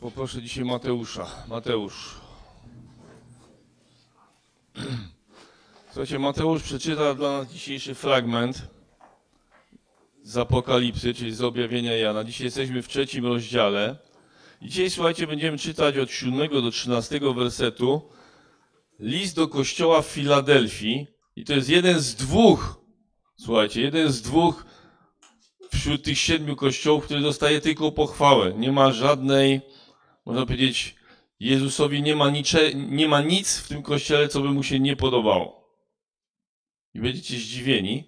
Poproszę dzisiaj Mateusza. Mateusz. Słuchajcie, Mateusz przeczyta dla nas dzisiejszy fragment z Apokalipsy, czyli z objawienia Jana. Dzisiaj jesteśmy w trzecim rozdziale. Dzisiaj, słuchajcie, będziemy czytać od 7 do 13 wersetu list do kościoła w Filadelfii. I to jest jeden z dwóch, słuchajcie, jeden z dwóch wśród tych siedmiu kościołów, który dostaje tylko pochwałę. Nie ma żadnej można powiedzieć, Jezusowi nie ma, nicze, nie ma nic w tym kościele, co by mu się nie podobało. I będziecie zdziwieni,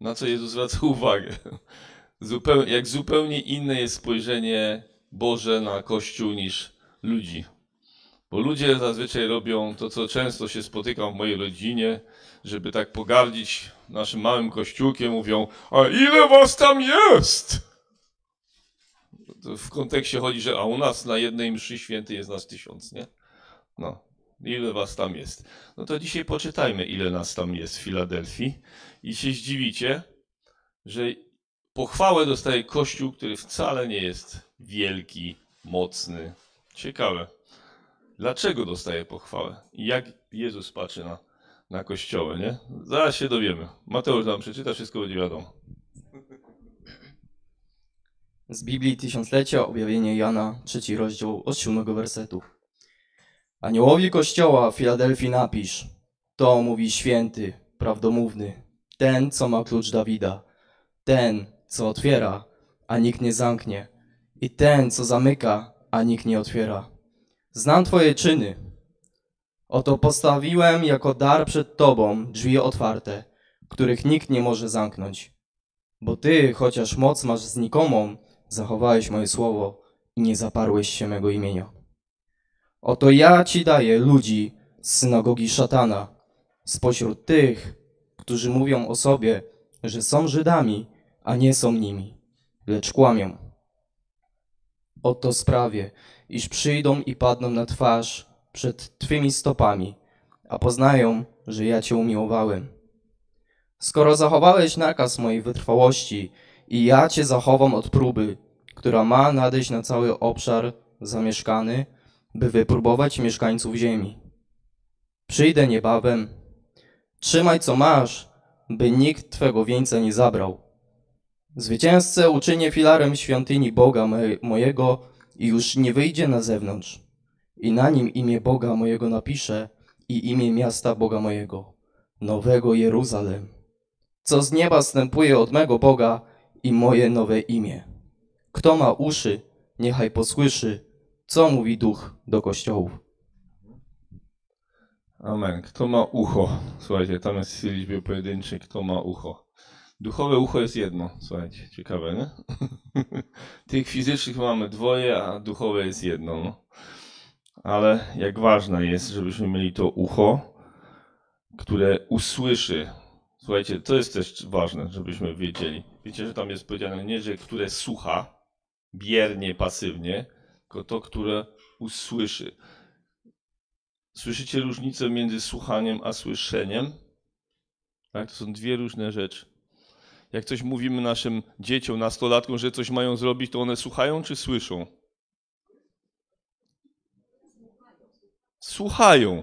na co Jezus zwraca uwagę. Zupeł, jak zupełnie inne jest spojrzenie Boże na Kościół niż ludzi. Bo ludzie zazwyczaj robią to, co często się spotykam w mojej rodzinie, żeby tak pogardzić naszym małym kościółkiem, mówią: A ile was tam jest? w kontekście chodzi, że a u nas na jednej mszy święty jest nas tysiąc, nie? No, ile was tam jest? No to dzisiaj poczytajmy, ile nas tam jest w Filadelfii i się zdziwicie, że pochwałę dostaje Kościół, który wcale nie jest wielki, mocny. Ciekawe. Dlaczego dostaje pochwałę? I jak Jezus patrzy na, na Kościoły, nie? Zaraz się dowiemy. Mateusz nam przeczyta, wszystko będzie wiadomo. Z Biblii Tysiąclecia, objawienie Jana, trzeci rozdział, od siódmego wersetu. Aniołowi Kościoła w Filadelfii napisz, to mówi święty, prawdomówny, ten, co ma klucz Dawida, ten, co otwiera, a nikt nie zamknie, i ten, co zamyka, a nikt nie otwiera. Znam Twoje czyny. Oto postawiłem jako dar przed Tobą drzwi otwarte, których nikt nie może zamknąć. Bo Ty, chociaż moc masz znikomą, zachowałeś moje słowo i nie zaparłeś się mego imienia. Oto ja ci daję ludzi z synagogi szatana, spośród tych, którzy mówią o sobie, że są Żydami, a nie są nimi, lecz kłamią. Oto sprawię, iż przyjdą i padną na twarz przed Twymi stopami, a poznają, że ja Cię umiłowałem. Skoro zachowałeś nakaz mojej wytrwałości i ja Cię zachowam od próby, która ma nadejść na cały obszar zamieszkany, by wypróbować mieszkańców ziemi. Przyjdę niebawem. Trzymaj co masz, by nikt twego wieńca nie zabrał. Zwycięzcę uczynię filarem świątyni Boga mojego i już nie wyjdzie na zewnątrz. I na nim imię Boga mojego napiszę i imię miasta Boga mojego, Nowego Jeruzalem. Co z nieba stępuje od mego Boga i moje nowe imię. Kto ma uszy, niechaj posłyszy, co mówi duch do kościołów. Amen. Kto ma ucho? Słuchajcie, tam jest w liczbie pojedynczej, kto ma ucho. Duchowe ucho jest jedno, słuchajcie, ciekawe, nie? Tych fizycznych mamy dwoje, a duchowe jest jedno. No. Ale jak ważne jest, żebyśmy mieli to ucho, które usłyszy. Słuchajcie, to jest też ważne, żebyśmy wiedzieli. Wiecie, że tam jest powiedziane nie, że które słucha, biernie, pasywnie, tylko to, które usłyszy. Słyszycie różnicę między słuchaniem a słyszeniem? Tak, to są dwie różne rzeczy. Jak coś mówimy naszym dzieciom, nastolatkom, że coś mają zrobić, to one słuchają czy słyszą? Słuchają.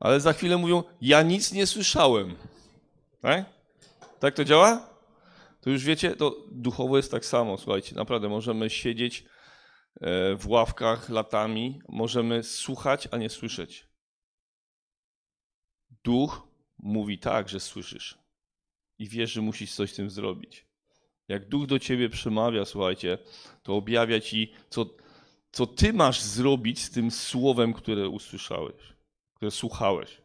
Ale za chwilę mówią, ja nic nie słyszałem. Tak? Tak to działa? To już wiecie, to duchowo jest tak samo, słuchajcie, naprawdę możemy siedzieć e, w ławkach latami, możemy słuchać, a nie słyszeć. Duch mówi tak, że słyszysz i wiesz, że musisz coś z tym zrobić. Jak duch do ciebie przemawia, słuchajcie, to objawia ci, co, co ty masz zrobić z tym słowem, które usłyszałeś, które słuchałeś.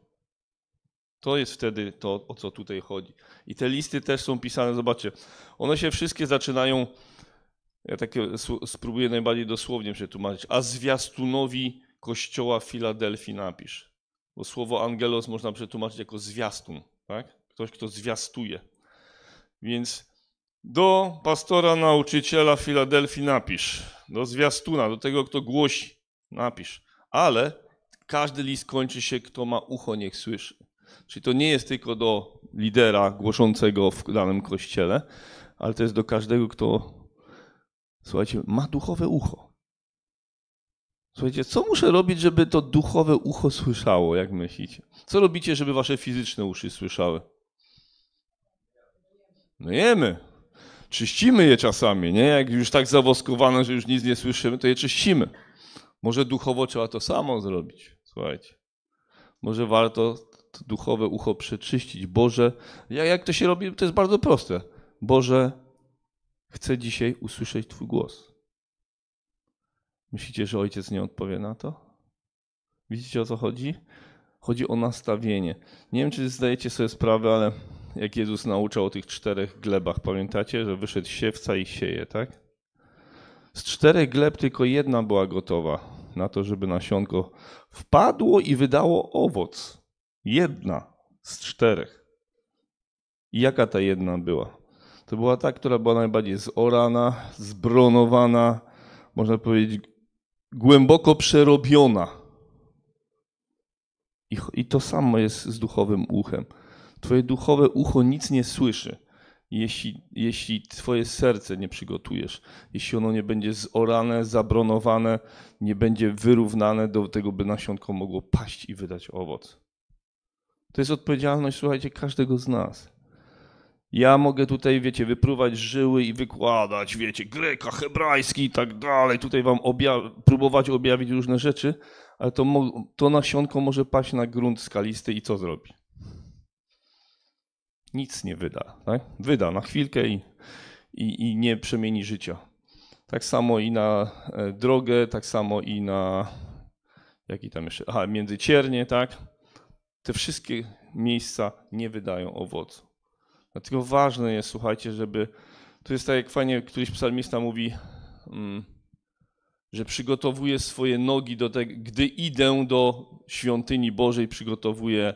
To jest wtedy to, o co tutaj chodzi. I te listy też są pisane, zobaczcie, one się wszystkie zaczynają, ja takie spróbuję najbardziej dosłownie przetłumaczyć, a zwiastunowi kościoła Filadelfii napisz. Bo słowo angelos można przetłumaczyć jako zwiastun, tak? Ktoś, kto zwiastuje. Więc do pastora nauczyciela Filadelfii napisz, do zwiastuna, do tego, kto głosi, napisz. Ale każdy list kończy się, kto ma ucho, niech słyszy. Czyli to nie jest tylko do lidera głoszącego w danym kościele, ale to jest do każdego, kto, słuchajcie, ma duchowe ucho. Słuchajcie, co muszę robić, żeby to duchowe ucho słyszało, jak myślicie? Co robicie, żeby wasze fizyczne uszy słyszały? No jemy. Czyścimy je czasami, nie? Jak już tak zawoskowane, że już nic nie słyszymy, to je czyścimy. Może duchowo trzeba to samo zrobić. Słuchajcie. Może warto duchowe ucho przeczyścić. Boże, jak to się robi, to jest bardzo proste. Boże, chcę dzisiaj usłyszeć Twój głos. Myślicie, że ojciec nie odpowie na to? Widzicie o co chodzi? Chodzi o nastawienie. Nie wiem, czy zdajecie sobie sprawę, ale jak Jezus nauczał o tych czterech glebach, pamiętacie, że wyszedł siewca i sieje, tak? Z czterech gleb tylko jedna była gotowa na to, żeby nasionko wpadło i wydało owoc. Jedna z czterech. I jaka ta jedna była? To była ta, która była najbardziej zorana, zbronowana, można powiedzieć, głęboko przerobiona. I, I to samo jest z duchowym uchem. Twoje duchowe ucho nic nie słyszy, jeśli, jeśli Twoje serce nie przygotujesz, jeśli ono nie będzie zorane, zabronowane, nie będzie wyrównane do tego, by nasionko mogło paść i wydać owoc. To jest odpowiedzialność, słuchajcie, każdego z nas. Ja mogę tutaj, wiecie, wypruwać żyły i wykładać, wiecie, greka, hebrajski i tak dalej. Tutaj wam próbować objawić różne rzeczy, ale to, to nasionko może paść na grunt skalisty i co zrobi? Nic nie wyda, tak? Wyda na chwilkę i, i, i nie przemieni życia. Tak samo i na e, drogę, tak samo i na. Jaki tam jeszcze? Aha, międzyciernie, tak? te wszystkie miejsca nie wydają owocu. Dlatego ważne jest, słuchajcie, żeby. To jest tak, jak fajnie któryś psalmista mówi, mm, że przygotowuje swoje nogi do tego, gdy idę do świątyni Bożej, przygotowuje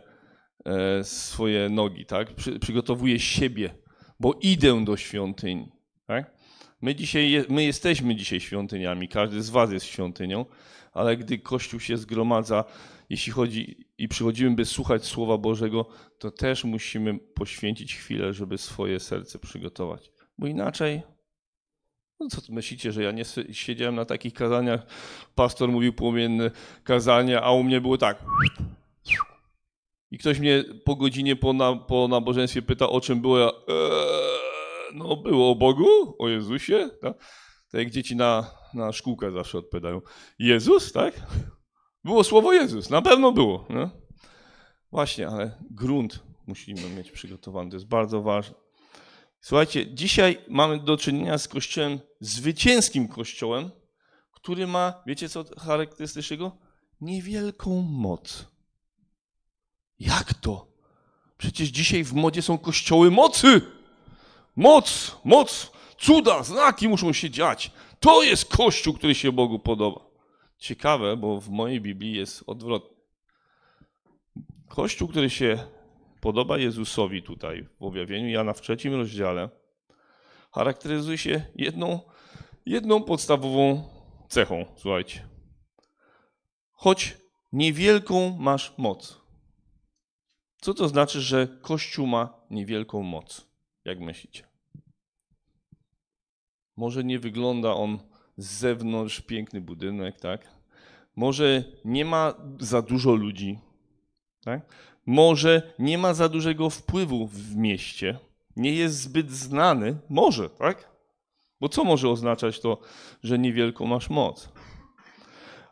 e, swoje nogi, tak? Przygotowuje siebie, bo idę do świątyni, tak? My, dzisiaj, my jesteśmy dzisiaj świątyniami, każdy z Was jest świątynią, ale gdy Kościół się zgromadza, jeśli chodzi i przychodzimy, by słuchać Słowa Bożego, to też musimy poświęcić chwilę, żeby swoje serce przygotować. Bo inaczej, no co myślicie, że ja nie siedziałem na takich kazaniach, pastor mówił płomienne kazania, a u mnie było tak. I ktoś mnie po godzinie po, na, po nabożeństwie pyta, o czym było. Ja, eee no było o Bogu, o Jezusie, tak? tak jak dzieci na, na szkółkę zawsze odpowiadają, Jezus, tak? Było słowo Jezus, na pewno było. Właśnie, ale grunt musimy mieć przygotowany, to jest bardzo ważne. Słuchajcie, dzisiaj mamy do czynienia z kościołem, zwycięskim kościołem, który ma, wiecie co charakterystycznego? Niewielką moc. Jak to? Przecież dzisiaj w modzie są kościoły mocy. Moc, moc, cuda, znaki muszą się dziać. To jest Kościół, który się Bogu podoba. Ciekawe, bo w mojej Biblii jest odwrotnie. Kościół, który się podoba Jezusowi tutaj w objawieniu Jana w trzecim rozdziale, charakteryzuje się jedną, jedną podstawową cechą. Słuchajcie. Choć niewielką masz moc. Co to znaczy, że Kościół ma niewielką moc? Jak myślicie? Może nie wygląda on z zewnątrz piękny budynek, tak? Może nie ma za dużo ludzi, tak? Może nie ma za dużego wpływu w mieście, nie jest zbyt znany, może, tak? Bo co może oznaczać to, że niewielką masz moc?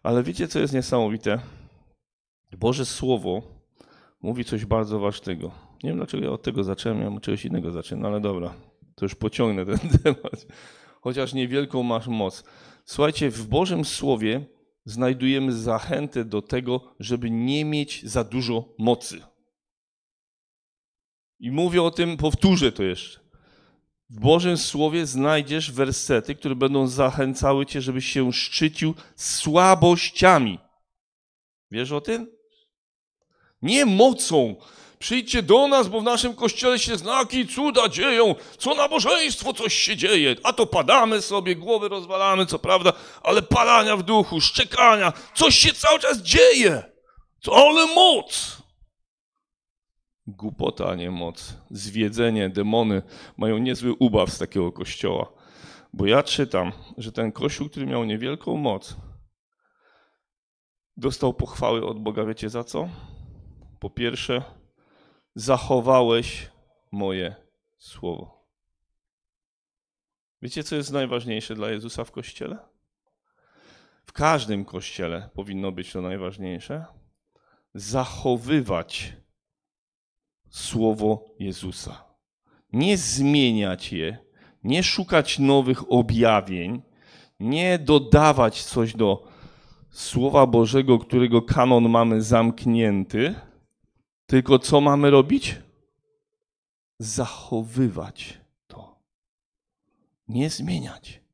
Ale wiecie, co jest niesamowite? Boże Słowo mówi coś bardzo ważnego. Nie wiem, dlaczego ja od tego zacząłem, ja od czegoś innego zacząłem, no ale dobra, to już pociągnę ten temat chociaż niewielką masz moc. Słuchajcie, w Bożym Słowie znajdujemy zachętę do tego, żeby nie mieć za dużo mocy. I mówię o tym, powtórzę to jeszcze. W Bożym Słowie znajdziesz wersety, które będą zachęcały cię, żebyś się szczycił słabościami. Wiesz o tym? Nie mocą, Przyjdźcie do nas, bo w naszym kościele się znaki i cuda dzieją. Co nabożeństwo, coś się dzieje. A to padamy sobie, głowy rozwalamy, co prawda, ale palania w duchu, szczekania, coś się cały czas dzieje. To ale moc. Głupota, nie moc. Zwiedzenie, demony mają niezły ubaw z takiego kościoła. Bo ja czytam, że ten kościół, który miał niewielką moc, dostał pochwały od Boga, wiecie za co? Po pierwsze, zachowałeś moje słowo. Wiecie, co jest najważniejsze dla Jezusa w kościele? W każdym kościele powinno być to najważniejsze. Zachowywać słowo Jezusa. Nie zmieniać je, nie szukać nowych objawień, nie dodawać coś do Słowa Bożego, którego kanon mamy zamknięty tylko co mamy robić? Zachowywać to. Nie zmieniać.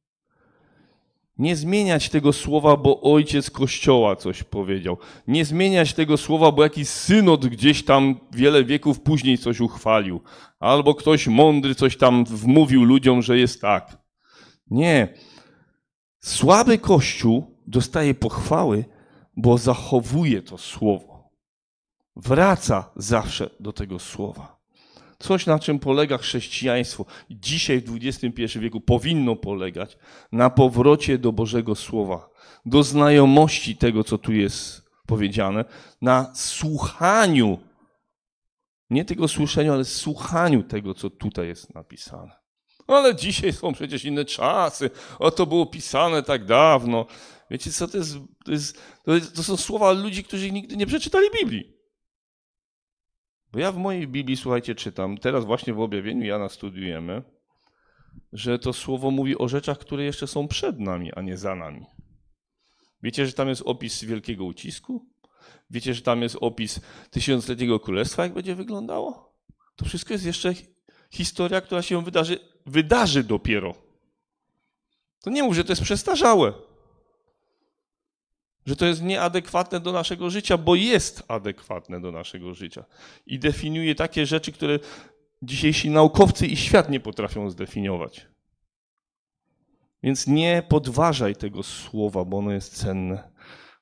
Nie zmieniać tego słowa, bo ojciec kościoła coś powiedział. Nie zmieniać tego słowa, bo jakiś synod gdzieś tam wiele wieków później coś uchwalił. Albo ktoś mądry coś tam wmówił ludziom, że jest tak. Nie. Słaby kościół dostaje pochwały, bo zachowuje to słowo wraca zawsze do tego słowa. Coś, na czym polega chrześcijaństwo, dzisiaj w XXI wieku powinno polegać na powrocie do Bożego Słowa, do znajomości tego, co tu jest powiedziane, na słuchaniu, nie tylko słyszeniu, ale słuchaniu tego, co tutaj jest napisane. Ale dzisiaj są przecież inne czasy, o to było pisane tak dawno. Wiecie co, to, jest, to, jest, to, jest, to są słowa ludzi, którzy nigdy nie przeczytali Biblii. Bo ja w mojej Biblii, słuchajcie, czytam, teraz właśnie w objawieniu Jana studiujemy, że to słowo mówi o rzeczach, które jeszcze są przed nami, a nie za nami. Wiecie, że tam jest opis wielkiego ucisku? Wiecie, że tam jest opis tysiącletniego królestwa, jak będzie wyglądało? To wszystko jest jeszcze historia, która się wydarzy, wydarzy dopiero. To nie mów, że to jest przestarzałe. Że to jest nieadekwatne do naszego życia, bo jest adekwatne do naszego życia. I definiuje takie rzeczy, które dzisiejsi naukowcy i świat nie potrafią zdefiniować. Więc nie podważaj tego słowa, bo ono jest cenne.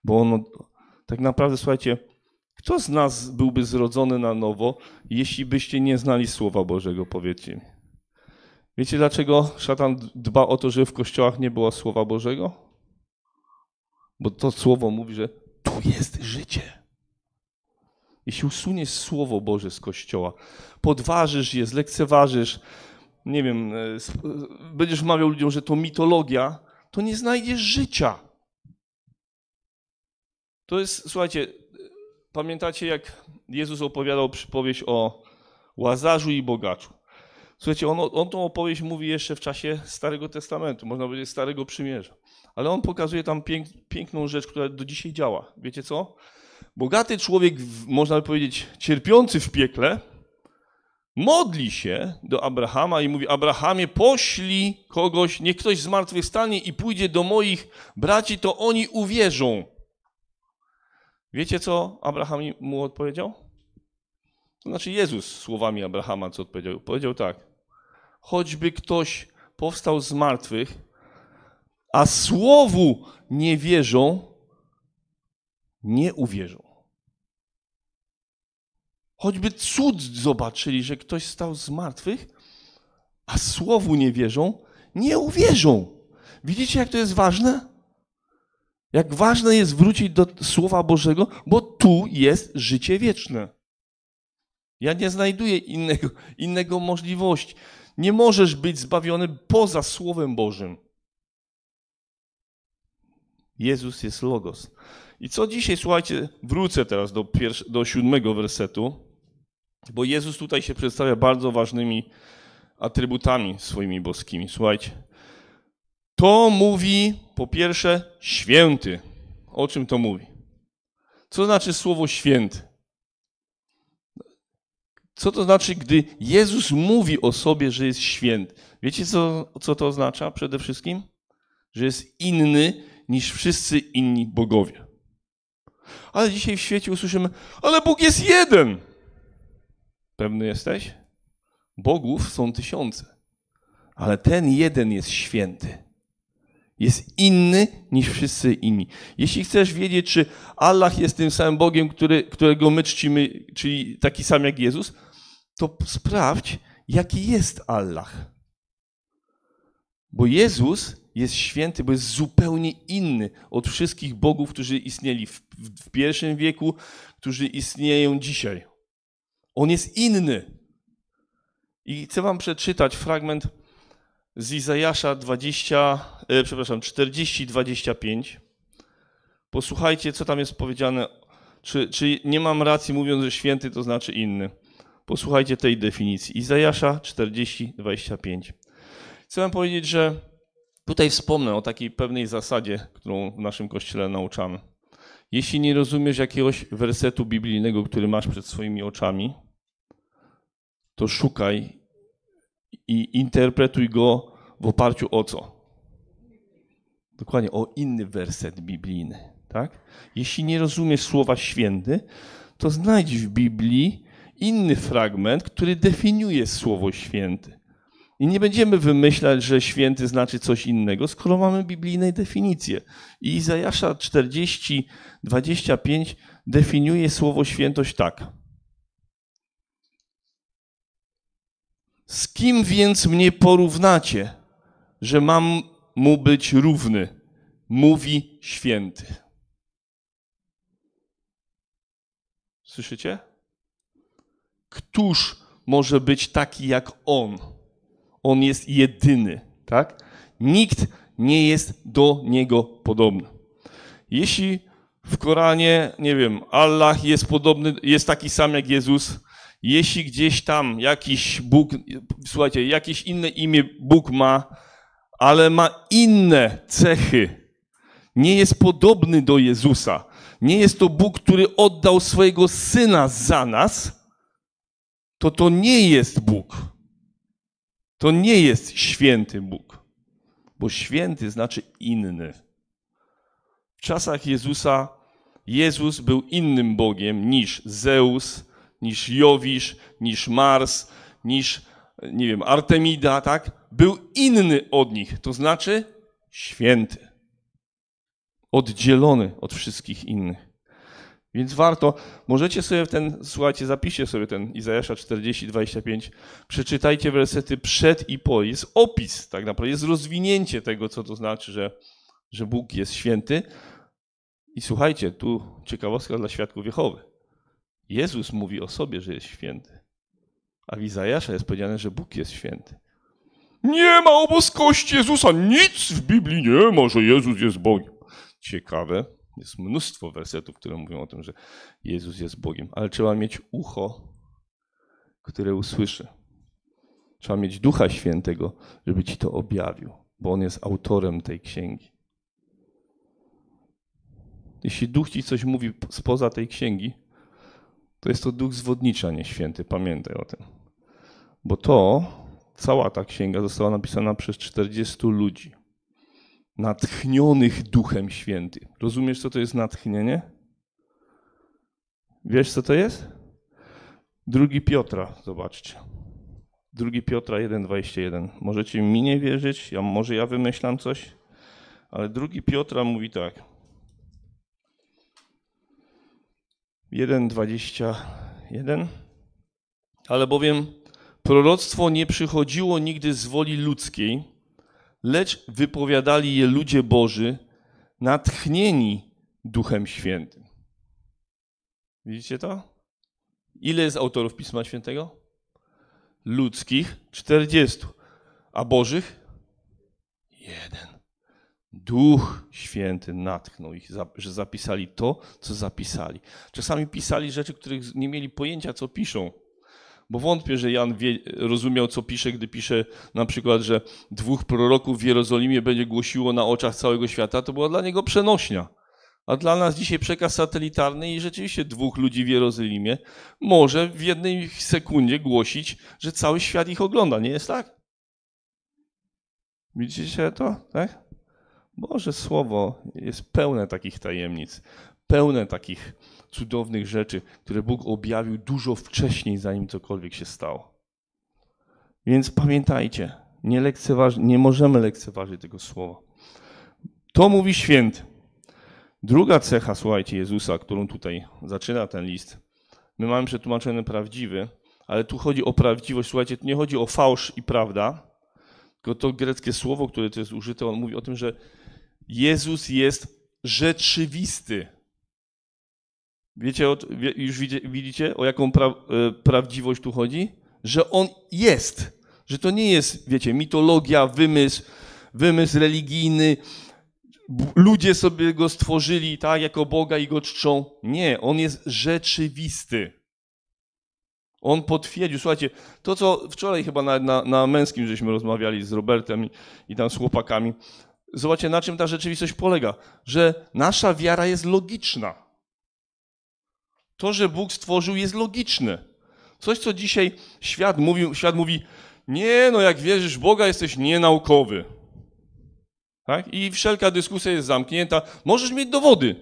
Bo ono tak naprawdę, słuchajcie, kto z nas byłby zrodzony na nowo, jeśli byście nie znali Słowa Bożego, powiedzcie mi. Wiecie dlaczego szatan dba o to, żeby w kościołach nie było Słowa Bożego? Bo to słowo mówi, że tu jest życie. Jeśli usuniesz słowo Boże z kościoła, podważysz je, zlekceważysz, nie wiem, e, e, będziesz mawiał ludziom, że to mitologia, to nie znajdziesz życia. To jest, słuchajcie, e, pamiętacie jak Jezus opowiadał przypowieść o Łazarzu i Bogaczu. Słuchajcie, on, on tą opowieść mówi jeszcze w czasie Starego Testamentu, można powiedzieć Starego Przymierza. Ale on pokazuje tam pięk, piękną rzecz, która do dzisiaj działa. Wiecie co? Bogaty człowiek, można by powiedzieć, cierpiący w piekle, modli się do Abrahama i mówi: Abrahamie, poślij kogoś, niech ktoś zmartwychwstanie i pójdzie do moich braci, to oni uwierzą. Wiecie, co Abraham mu odpowiedział? To znaczy, Jezus słowami Abrahama co odpowiedział? Powiedział tak: Choćby ktoś powstał z martwych, a słowu nie wierzą, nie uwierzą. Choćby cud zobaczyli, że ktoś stał z martwych, a słowu nie wierzą, nie uwierzą. Widzicie, jak to jest ważne? Jak ważne jest wrócić do Słowa Bożego, bo tu jest życie wieczne. Ja nie znajduję innego, innego możliwości. Nie możesz być zbawiony poza Słowem Bożym. Jezus jest Logos. I co dzisiaj, słuchajcie, wrócę teraz do, pierwsz, do siódmego wersetu, bo Jezus tutaj się przedstawia bardzo ważnymi atrybutami swoimi boskimi. Słuchajcie, to mówi po pierwsze święty. O czym to mówi? Co znaczy słowo święty? Co to znaczy, gdy Jezus mówi o sobie, że jest święty? Wiecie, co, co to oznacza przede wszystkim? Że jest inny niż wszyscy inni bogowie. Ale dzisiaj w świecie usłyszymy, ale Bóg jest jeden. Pewny jesteś? Bogów są tysiące, ale ten jeden jest święty jest inny niż wszyscy inni. Jeśli chcesz wiedzieć, czy Allah jest tym samym Bogiem, który, którego my czcimy, czyli taki sam jak Jezus, to sprawdź, jaki jest Allah. Bo Jezus jest święty, bo jest zupełnie inny od wszystkich bogów, którzy istnieli w, w, pierwszym wieku, którzy istnieją dzisiaj. On jest inny. I chcę wam przeczytać fragment z Izajasza 20, e, przepraszam, 40, 25. Posłuchajcie, co tam jest powiedziane. Czy, czy nie mam racji mówiąc, że święty to znaczy inny? Posłuchajcie tej definicji. Izajasza 40, 25. Chcę wam powiedzieć, że tutaj wspomnę o takiej pewnej zasadzie, którą w naszym kościele nauczamy. Jeśli nie rozumiesz jakiegoś wersetu biblijnego, który masz przed swoimi oczami, to szukaj i interpretuj go w oparciu o co? Dokładnie, o inny werset biblijny. Tak? Jeśli nie rozumiesz słowa święty, to znajdź w Biblii inny fragment, który definiuje słowo święty. I nie będziemy wymyślać, że święty znaczy coś innego, skoro mamy biblijne definicje. I Izajasza 40, 25 definiuje słowo świętość tak. Z kim więc mnie porównacie, że mam mu być równy? Mówi święty. Słyszycie? Któż może być taki jak on? On jest jedyny, tak? Nikt nie jest do niego podobny. Jeśli w Koranie, nie wiem, Allah jest podobny, jest taki sam jak Jezus, jeśli gdzieś tam jakiś Bóg, słuchajcie, jakieś inne imię Bóg ma, ale ma inne cechy, nie jest podobny do Jezusa, nie jest to Bóg, który oddał swojego syna za nas, to to nie jest Bóg. To nie jest święty Bóg, bo święty znaczy inny. W czasach Jezusa Jezus był innym Bogiem niż Zeus, niż Jowisz, niż Mars, niż, nie wiem, Artemida, tak? Był inny od nich, to znaczy święty, oddzielony od wszystkich innych. Więc warto, możecie sobie ten, słuchajcie, zapiszcie sobie ten Izajasza 40, 25, przeczytajcie wersety przed i po. Jest opis, tak naprawdę, jest rozwinięcie tego, co to znaczy, że, że Bóg jest święty. I słuchajcie, tu ciekawostka dla świadków Jehowy. Jezus mówi o sobie, że jest święty. A w Izajasza jest powiedziane, że Bóg jest święty. Nie ma o boskości Jezusa, nic w Biblii nie ma, że Jezus jest Bogiem. Ciekawe, jest mnóstwo wersetów, które mówią o tym, że Jezus jest Bogiem, ale trzeba mieć ucho, które usłyszy. Trzeba mieć Ducha Świętego, żeby ci to objawił, bo On jest autorem tej księgi. Jeśli Duch ci coś mówi spoza tej księgi, to jest to Duch a nie święty. Pamiętaj o tym. Bo to, cała ta księga została napisana przez 40 ludzi natchnionych Duchem Świętym. Rozumiesz, co to jest natchnienie? Wiesz, co to jest? Drugi Piotra, zobaczcie. Drugi Piotra 1,21. Możecie mi nie wierzyć, ja, może ja wymyślam coś, ale drugi Piotra mówi tak. 1,21. Ale bowiem proroctwo nie przychodziło nigdy z woli ludzkiej, lecz wypowiadali je ludzie Boży, natchnieni Duchem Świętym. Widzicie to? Ile jest autorów Pisma Świętego? Ludzkich 40, a Bożych? Jeden. Duch Święty natchnął ich, że zapisali to, co zapisali. Czasami pisali rzeczy, których nie mieli pojęcia, co piszą bo wątpię, że Jan wie, rozumiał, co pisze, gdy pisze na przykład, że dwóch proroków w Jerozolimie będzie głosiło na oczach całego świata. To była dla niego przenośnia. A dla nas dzisiaj przekaz satelitarny i rzeczywiście dwóch ludzi w Jerozolimie może w jednej sekundzie głosić, że cały świat ich ogląda. Nie jest tak? Widzicie to? Tak? Boże Słowo jest pełne takich tajemnic, pełne takich cudownych rzeczy, które Bóg objawił dużo wcześniej, zanim cokolwiek się stało. Więc pamiętajcie, nie, lekceważy, nie możemy lekceważyć tego słowa. To mówi święty. Druga cecha, słuchajcie, Jezusa, którą tutaj zaczyna ten list. My mamy przetłumaczone prawdziwy, ale tu chodzi o prawdziwość. Słuchajcie, tu nie chodzi o fałsz i prawda, tylko to greckie słowo, które tu jest użyte, on mówi o tym, że Jezus jest rzeczywisty. Wiecie, już widzicie, o jaką pra, e, prawdziwość tu chodzi? Że on jest. Że to nie jest, wiecie, mitologia, wymysł, wymysł religijny. Ludzie sobie go stworzyli, tak, jako Boga i go czczą. Nie, on jest rzeczywisty. On potwierdził, słuchajcie, to co wczoraj chyba na, na, na męskim żeśmy rozmawiali z Robertem i, i tam z chłopakami. Zobaczcie, na czym ta rzeczywistość polega. Że nasza wiara jest logiczna. To, że Bóg stworzył, jest logiczne. Coś, co dzisiaj świat mówi, świat mówi nie, no jak wierzysz w Boga, jesteś nienaukowy. Tak? I wszelka dyskusja jest zamknięta. Możesz mieć dowody,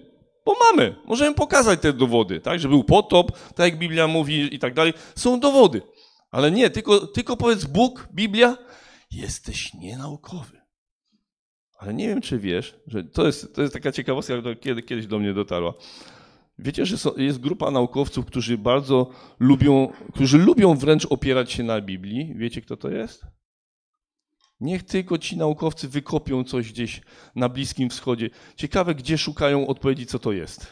bo mamy, możemy pokazać te dowody, tak? Że był potop, tak jak Biblia mówi i tak dalej. Są dowody. Ale nie, tylko, tylko powiedz Bóg, Biblia, jesteś nienaukowy. Ale nie wiem, czy wiesz, że to jest, to jest taka ciekawostka, która kiedy, kiedyś do mnie dotarła, Wiecie, że jest grupa naukowców, którzy bardzo lubią, którzy lubią wręcz opierać się na Biblii. Wiecie, kto to jest? Niech tylko ci naukowcy wykopią coś gdzieś na Bliskim Wschodzie. Ciekawe, gdzie szukają odpowiedzi, co to jest.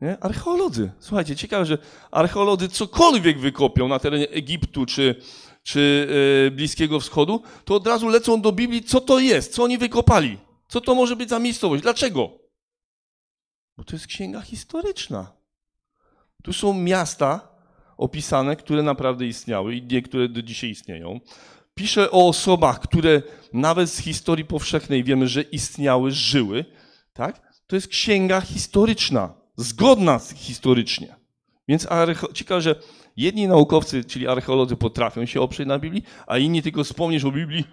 Nie? Archeolodzy. Słuchajcie, ciekawe, że archeolodzy cokolwiek wykopią na terenie Egiptu czy, czy e, Bliskiego Wschodu, to od razu lecą do Biblii, co to jest, co oni wykopali, co to może być za miejscowość, dlaczego. Bo to jest księga historyczna. Tu są miasta opisane, które naprawdę istniały i niektóre do dzisiaj istnieją. Pisze o osobach, które nawet z historii powszechnej wiemy, że istniały, żyły. Tak? To jest księga historyczna, zgodna historycznie. Więc ciekawe, że jedni naukowcy, czyli archeolodzy, potrafią się oprzeć na Biblii, a inni tylko wspomnisz o Biblii,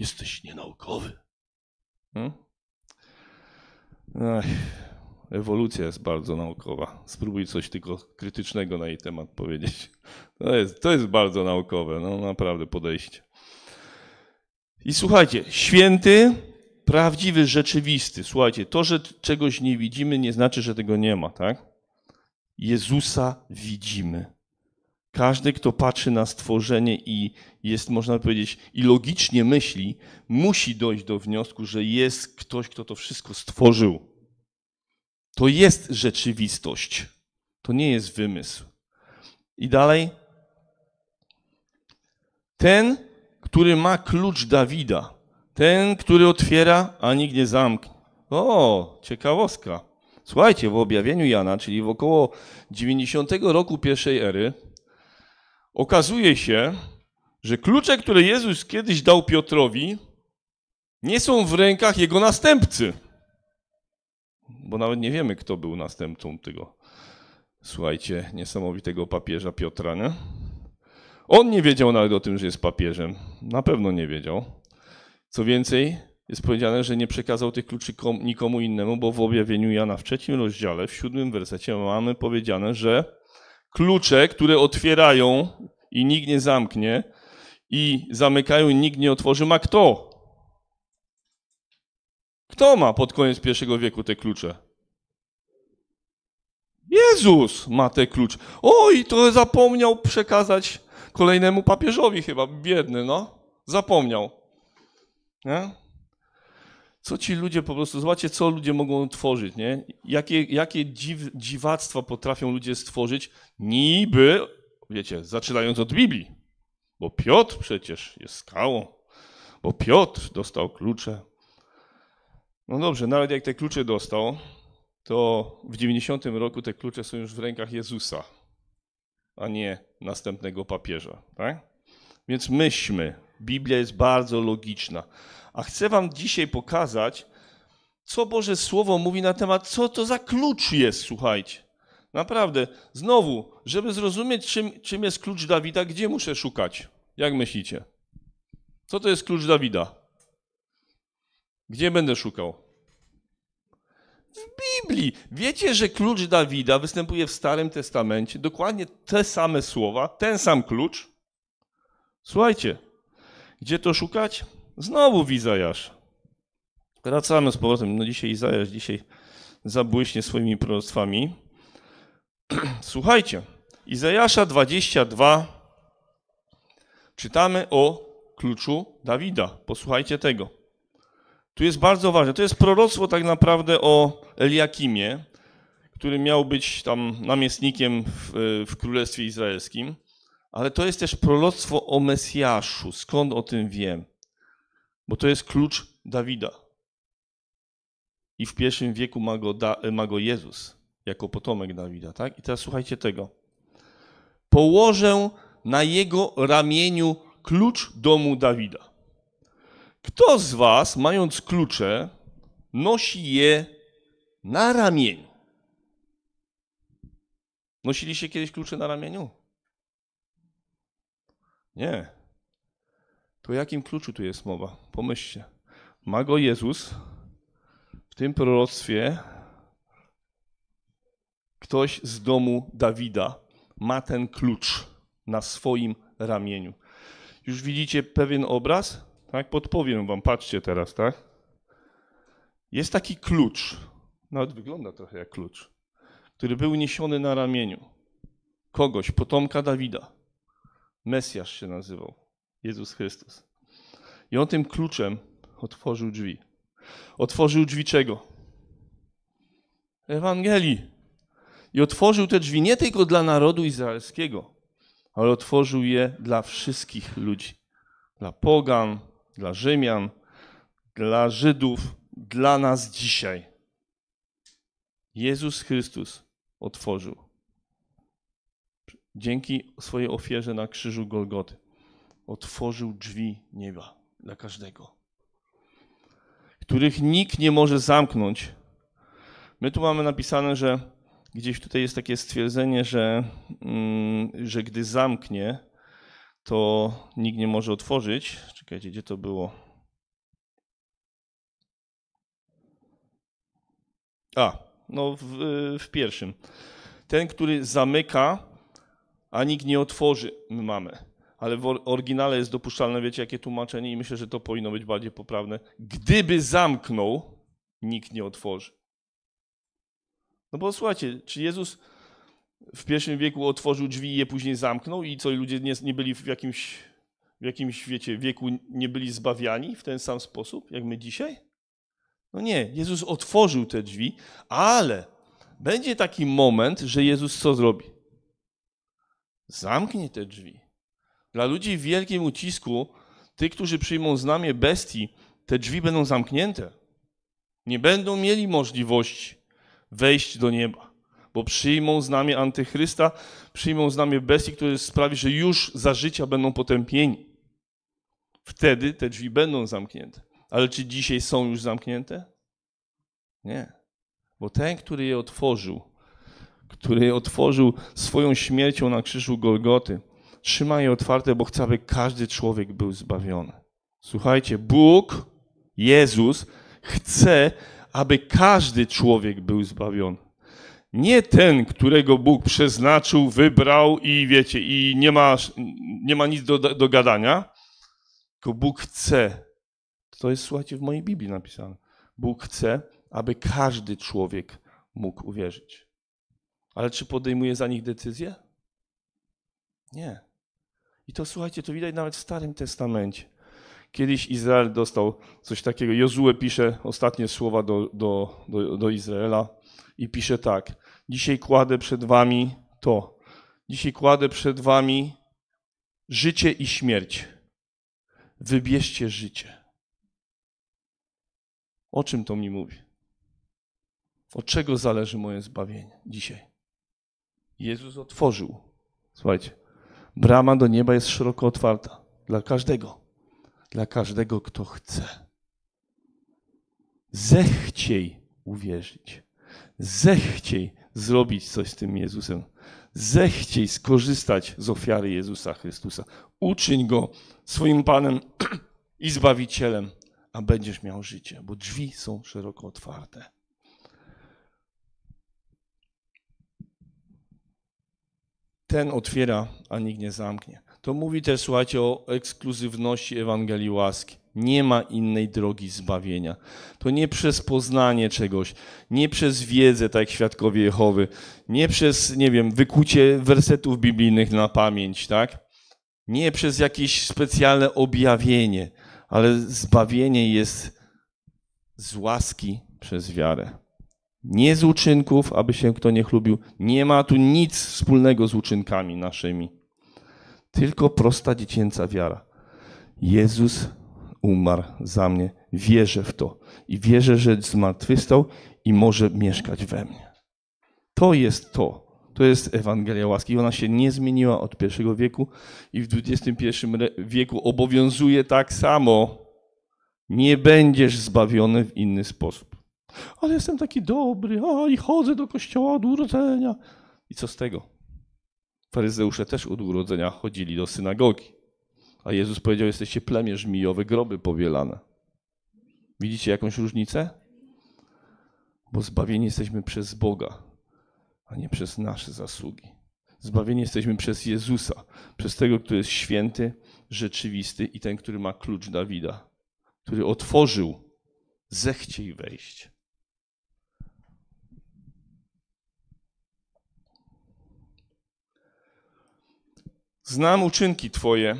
jesteś nienaukowy. Hmm? Ech. Ewolucja jest bardzo naukowa. Spróbuj coś tylko krytycznego na jej temat powiedzieć. To jest, to jest bardzo naukowe, no naprawdę podejście. I słuchajcie, święty, prawdziwy, rzeczywisty. Słuchajcie, to, że czegoś nie widzimy, nie znaczy, że tego nie ma, tak? Jezusa widzimy. Każdy, kto patrzy na stworzenie i jest, można powiedzieć, i logicznie myśli, musi dojść do wniosku, że jest ktoś, kto to wszystko stworzył. To jest rzeczywistość. To nie jest wymysł. I dalej. Ten, który ma klucz Dawida, ten, który otwiera, a nikt nie zamknie. O, ciekawostka. Słuchajcie, w objawieniu Jana, czyli w około 90 roku pierwszej ery, okazuje się, że klucze, które Jezus kiedyś dał Piotrowi, nie są w rękach jego następcy bo nawet nie wiemy, kto był następcą tego, słuchajcie, niesamowitego papieża Piotra, nie? On nie wiedział nawet o tym, że jest papieżem. Na pewno nie wiedział. Co więcej, jest powiedziane, że nie przekazał tych kluczy nikomu innemu, bo w objawieniu Jana w trzecim rozdziale, w siódmym wersecie mamy powiedziane, że klucze, które otwierają i nikt nie zamknie i zamykają i nikt nie otworzy, ma kto? Kto ma pod koniec pierwszego wieku te klucze? Jezus ma te klucze. Oj, to zapomniał przekazać kolejnemu papieżowi chyba, biedny, no. Zapomniał. Nie? Co ci ludzie po prostu, zobaczcie, co ludzie mogą tworzyć, nie? Jakie, jakie dziw, dziwactwa potrafią ludzie stworzyć, niby, wiecie, zaczynając od Biblii. Bo Piotr przecież jest skałą, bo Piotr dostał klucze, no dobrze, nawet jak te klucze dostał, to w 90 roku te klucze są już w rękach Jezusa, a nie następnego papieża. Tak? Więc myślmy. Biblia jest bardzo logiczna. A chcę Wam dzisiaj pokazać, co Boże Słowo mówi na temat, co to za klucz jest, słuchajcie. Naprawdę, znowu, żeby zrozumieć, czym, czym jest klucz Dawida, gdzie muszę szukać? Jak myślicie? Co to jest klucz Dawida? Gdzie będę szukał? W Biblii. Wiecie, że klucz Dawida występuje w Starym Testamencie. Dokładnie te same słowa, ten sam klucz. Słuchajcie, gdzie to szukać? Znowu w Izajasz. Wracamy z powrotem. No dzisiaj Izajasz dzisiaj zabłyśnie swoimi proroctwami. Słuchajcie, Izajasza 22 czytamy o kluczu Dawida. Posłuchajcie tego. Tu jest bardzo ważne. To jest proroctwo tak naprawdę o Eliakimie, który miał być tam namiestnikiem w, w Królestwie Izraelskim, ale to jest też proroctwo o Mesjaszu. Skąd o tym wiem? Bo to jest klucz Dawida. I w pierwszym wieku ma go, da, ma go Jezus jako potomek Dawida. Tak? I teraz słuchajcie tego. Położę na jego ramieniu klucz domu Dawida. Kto z was, mając klucze, nosi je na ramieniu? Nosiliście kiedyś klucze na ramieniu? Nie. To o jakim kluczu tu jest mowa? Pomyślcie. Ma go Jezus w tym proroctwie. Ktoś z domu Dawida ma ten klucz na swoim ramieniu. Już widzicie pewien obraz? Tak? Podpowiem wam, patrzcie teraz, tak? Jest taki klucz, nawet wygląda trochę jak klucz, który był niesiony na ramieniu kogoś, potomka Dawida. Mesjasz się nazywał, Jezus Chrystus. I on tym kluczem otworzył drzwi. Otworzył drzwi czego? Ewangelii. I otworzył te drzwi nie tylko dla narodu izraelskiego, ale otworzył je dla wszystkich ludzi. Dla pogan, dla Rzymian, dla Żydów, dla nas dzisiaj. Jezus Chrystus otworzył dzięki swojej ofierze na krzyżu Golgoty. Otworzył drzwi nieba dla każdego, których nikt nie może zamknąć. My tu mamy napisane, że gdzieś tutaj jest takie stwierdzenie, że, mm, że gdy zamknie, to nikt nie może otworzyć, Czekajcie, gdzie to było? A, no w, y, w pierwszym. Ten, który zamyka, a nikt nie otworzy, my mamy. Ale w oryginale jest dopuszczalne, wiecie, jakie tłumaczenie i myślę, że to powinno być bardziej poprawne. Gdyby zamknął, nikt nie otworzy. No bo słuchajcie, czy Jezus w pierwszym wieku otworzył drzwi i je później zamknął i co, i ludzie nie, nie byli w jakimś w jakimś wiecie, wieku nie byli zbawiani w ten sam sposób, jak my dzisiaj? No nie, Jezus otworzył te drzwi, ale będzie taki moment, że Jezus co zrobi? Zamknie te drzwi. Dla ludzi w wielkim ucisku, tych, którzy przyjmą znamie bestii, te drzwi będą zamknięte. Nie będą mieli możliwości wejść do nieba, bo przyjmą znamie antychrysta, przyjmą znamie bestii, które sprawi, że już za życia będą potępieni wtedy te drzwi będą zamknięte. Ale czy dzisiaj są już zamknięte? Nie. Bo ten, który je otworzył, który je otworzył swoją śmiercią na krzyżu Golgoty, trzyma je otwarte, bo chce, aby każdy człowiek był zbawiony. Słuchajcie, Bóg, Jezus chce, aby każdy człowiek był zbawiony. Nie ten, którego Bóg przeznaczył, wybrał i wiecie, i nie ma, nie ma nic do, do gadania, tylko Bóg chce, to jest, słuchajcie, w mojej Biblii napisane, Bóg chce, aby każdy człowiek mógł uwierzyć. Ale czy podejmuje za nich decyzję? Nie. I to słuchajcie, to widać nawet w Starym Testamencie. Kiedyś Izrael dostał coś takiego. Jozue pisze ostatnie słowa do, do, do, do Izraela i pisze tak. Dzisiaj kładę przed wami to. Dzisiaj kładę przed wami życie i śmierć wybierzcie życie. O czym to mi mówi? Od czego zależy moje zbawienie dzisiaj? Jezus otworzył. Słuchajcie, brama do nieba jest szeroko otwarta dla każdego, dla każdego, kto chce. Zechciej uwierzyć, zechciej zrobić coś z tym Jezusem, zechciej skorzystać z ofiary Jezusa Chrystusa uczyń go swoim Panem i Zbawicielem, a będziesz miał życie, bo drzwi są szeroko otwarte. Ten otwiera, a nikt nie zamknie. To mówi też, słuchajcie, o ekskluzywności Ewangelii łaski. Nie ma innej drogi zbawienia. To nie przez poznanie czegoś, nie przez wiedzę, tak jak świadkowie Jehowy, nie przez, nie wiem, wykucie wersetów biblijnych na pamięć, tak? Nie przez jakieś specjalne objawienie, ale zbawienie jest z łaski przez wiarę. Nie z uczynków, aby się kto nie chlubił. Nie ma tu nic wspólnego z uczynkami naszymi. Tylko prosta dziecięca wiara. Jezus umarł za mnie. Wierzę w to i wierzę, że zmartwychwstał i może mieszkać we mnie. To jest to. To jest Ewangelia łaski. Ona się nie zmieniła od pierwszego wieku i w XXI wieku obowiązuje tak samo. Nie będziesz zbawiony w inny sposób. Ale jestem taki dobry, a i chodzę do kościoła od urodzenia. I co z tego? Faryzeusze też od urodzenia chodzili do synagogi. A Jezus powiedział: Jesteście plemię żmijowe, groby powielane. Widzicie jakąś różnicę? Bo zbawieni jesteśmy przez Boga a nie przez nasze zasługi. Zbawieni jesteśmy przez Jezusa, przez tego, który jest święty, rzeczywisty i ten, który ma klucz Dawida, który otworzył, zechciej wejść. Znam uczynki Twoje,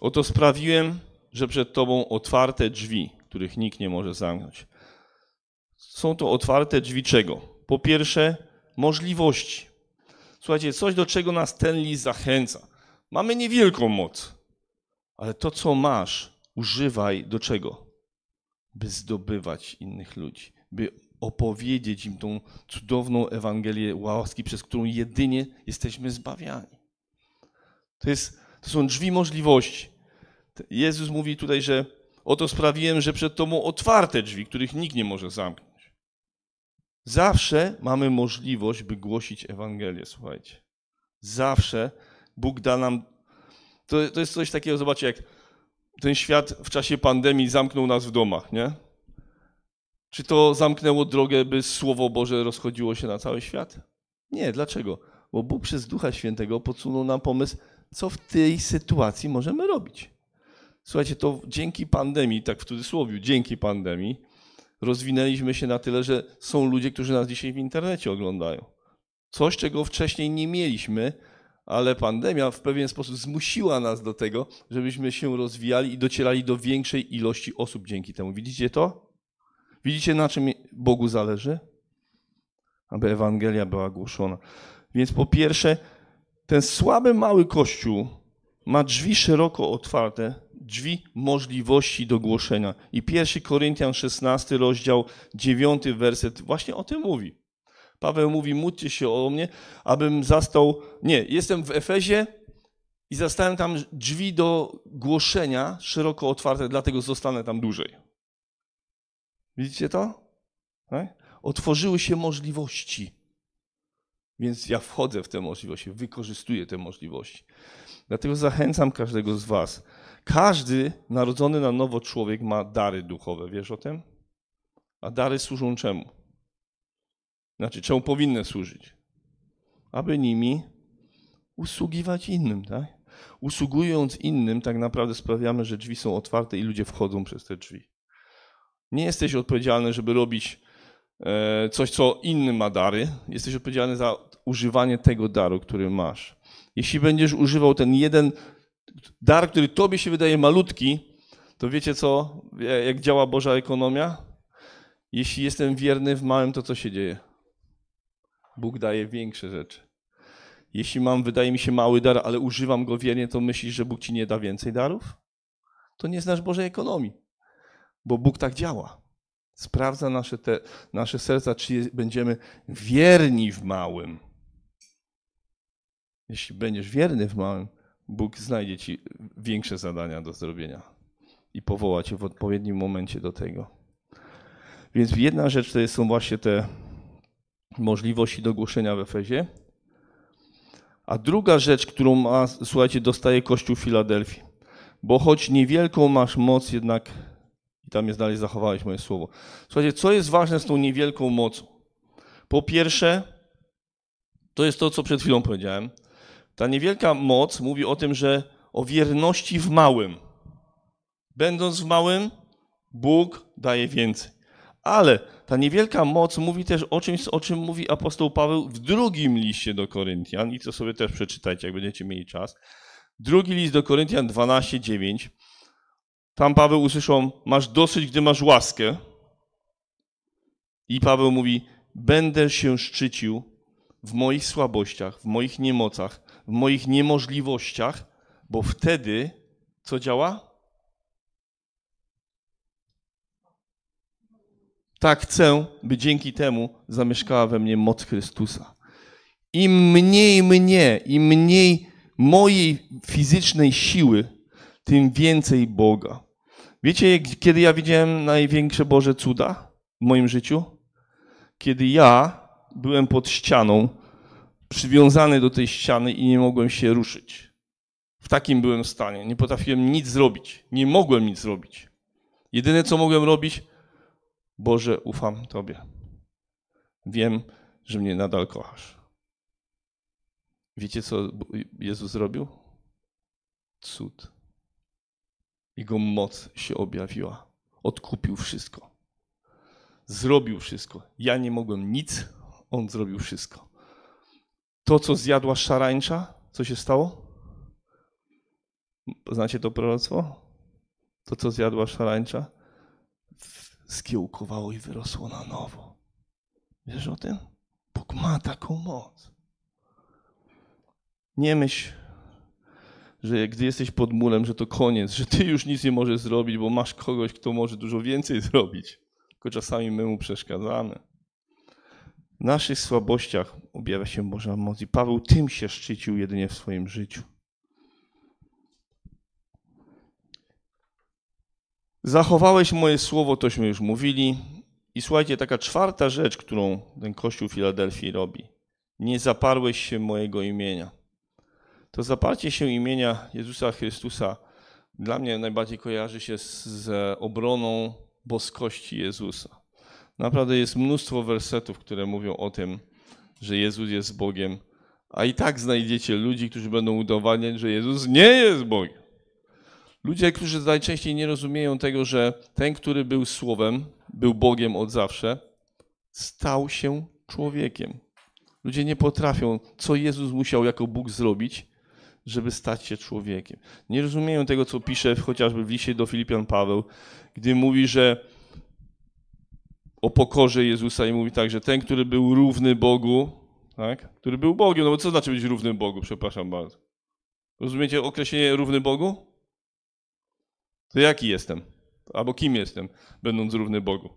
oto sprawiłem, że przed Tobą otwarte drzwi, których nikt nie może zamknąć. Są to otwarte drzwi czego? Po pierwsze, możliwości. Słuchajcie, coś, do czego nas ten list zachęca. Mamy niewielką moc, ale to, co masz, używaj do czego? By zdobywać innych ludzi, by opowiedzieć im tą cudowną Ewangelię łaski, przez którą jedynie jesteśmy zbawiani. To, jest, to są drzwi możliwości. Jezus mówi tutaj, że oto sprawiłem, że przed Tobą otwarte drzwi, których nikt nie może zamknąć. Zawsze mamy możliwość, by głosić Ewangelię, słuchajcie. Zawsze Bóg da nam. To, to jest coś takiego, zobaczcie, jak ten świat w czasie pandemii zamknął nas w domach, nie? Czy to zamknęło drogę, by Słowo Boże rozchodziło się na cały świat? Nie, dlaczego? Bo Bóg przez Ducha Świętego podsunął nam pomysł, co w tej sytuacji możemy robić. Słuchajcie, to dzięki pandemii, tak w cudzysłowie, dzięki pandemii, rozwinęliśmy się na tyle, że są ludzie, którzy nas dzisiaj w internecie oglądają. Coś, czego wcześniej nie mieliśmy, ale pandemia w pewien sposób zmusiła nas do tego, żebyśmy się rozwijali i docierali do większej ilości osób dzięki temu. Widzicie to? Widzicie, na czym Bogu zależy? Aby Ewangelia była głoszona. Więc po pierwsze, ten słaby, mały kościół ma drzwi szeroko otwarte drzwi możliwości do głoszenia. I 1 Koryntian 16, rozdział 9, werset właśnie o tym mówi. Paweł mówi, módlcie się o mnie, abym zastał, nie, jestem w Efezie i zastałem tam drzwi do głoszenia szeroko otwarte, dlatego zostanę tam dłużej. Widzicie to? Tak? Otworzyły się możliwości. Więc ja wchodzę w te możliwości, wykorzystuję te możliwości. Dlatego zachęcam każdego z Was, każdy narodzony na nowo człowiek ma dary duchowe, wiesz o tym? A dary służą czemu? Znaczy, czemu powinny służyć? Aby nimi usługiwać innym, tak? Usługując innym, tak naprawdę sprawiamy, że drzwi są otwarte i ludzie wchodzą przez te drzwi. Nie jesteś odpowiedzialny, żeby robić e, coś, co inny ma dary. Jesteś odpowiedzialny za używanie tego daru, który masz. Jeśli będziesz używał ten jeden dar, który tobie się wydaje malutki, to wiecie co, jak działa Boża ekonomia? Jeśli jestem wierny w małym, to co się dzieje? Bóg daje większe rzeczy. Jeśli mam, wydaje mi się, mały dar, ale używam go wiernie, to myślisz, że Bóg ci nie da więcej darów? To nie znasz Bożej ekonomii, bo Bóg tak działa. Sprawdza nasze, te, nasze serca, czy będziemy wierni w małym. Jeśli będziesz wierny w małym, Bóg znajdzie ci większe zadania do zrobienia i powoła cię w odpowiednim momencie do tego. Więc jedna rzecz to są właśnie te możliwości do głoszenia w Efezie. A druga rzecz, którą ma, słuchajcie, dostaje Kościół Filadelfii. Bo choć niewielką masz moc, jednak i tam jest dalej zachowałeś moje słowo. Słuchajcie, co jest ważne z tą niewielką mocą? Po pierwsze, to jest to, co przed chwilą powiedziałem. Ta niewielka moc mówi o tym, że o wierności w małym. Będąc w małym, Bóg daje więcej. Ale ta niewielka moc mówi też o czymś, o czym mówi apostoł Paweł w drugim liście do Koryntian, i to sobie też przeczytajcie, jak będziecie mieli czas. Drugi list do Koryntian 12:9. Tam Paweł usłyszał: Masz dosyć, gdy masz łaskę. I Paweł mówi: Będę się szczycił w moich słabościach, w moich niemocach, w moich niemożliwościach, bo wtedy co działa? Tak chcę, by dzięki temu zamieszkała we mnie moc Chrystusa. Im mniej mnie, im mniej mojej fizycznej siły, tym więcej Boga. Wiecie, kiedy ja widziałem największe Boże cuda w moim życiu? Kiedy ja byłem pod ścianą przywiązany do tej ściany i nie mogłem się ruszyć. W takim byłem stanie. Nie potrafiłem nic zrobić. Nie mogłem nic zrobić. Jedyne, co mogłem robić, Boże, ufam Tobie. Wiem, że mnie nadal kochasz. Wiecie, co Jezus zrobił? Cud. Jego moc się objawiła. Odkupił wszystko. Zrobił wszystko. Ja nie mogłem nic, on zrobił wszystko to, co zjadła szarańcza, co się stało? Znacie to proroctwo? To, co zjadła szarańcza, skiełkowało i wyrosło na nowo. Wiesz o tym? Bóg ma taką moc. Nie myśl, że gdy jesteś pod murem, że to koniec, że ty już nic nie możesz zrobić, bo masz kogoś, kto może dużo więcej zrobić. Tylko czasami my mu przeszkadzamy. W naszych słabościach objawia się Boża moc i Paweł tym się szczycił jedynie w swoim życiu. Zachowałeś moje słowo, tośmy już mówili. I słuchajcie, taka czwarta rzecz, którą ten kościół Filadelfii robi. Nie zaparłeś się mojego imienia. To zaparcie się imienia Jezusa Chrystusa dla mnie najbardziej kojarzy się z obroną boskości Jezusa. Naprawdę jest mnóstwo wersetów, które mówią o tym, że Jezus jest Bogiem, a i tak znajdziecie ludzi, którzy będą udowadniać, że Jezus nie jest Bogiem. Ludzie, którzy najczęściej nie rozumieją tego, że ten, który był Słowem, był Bogiem od zawsze, stał się człowiekiem. Ludzie nie potrafią, co Jezus musiał jako Bóg zrobić, żeby stać się człowiekiem. Nie rozumieją tego, co pisze chociażby w liście do Filipian Paweł, gdy mówi, że o pokorze Jezusa i mówi tak, że ten, który był równy Bogu, tak, który był Bogiem, no bo co znaczy być równym Bogu, przepraszam bardzo. Rozumiecie określenie równy Bogu? To jaki jestem? Albo kim jestem, będąc równy Bogu?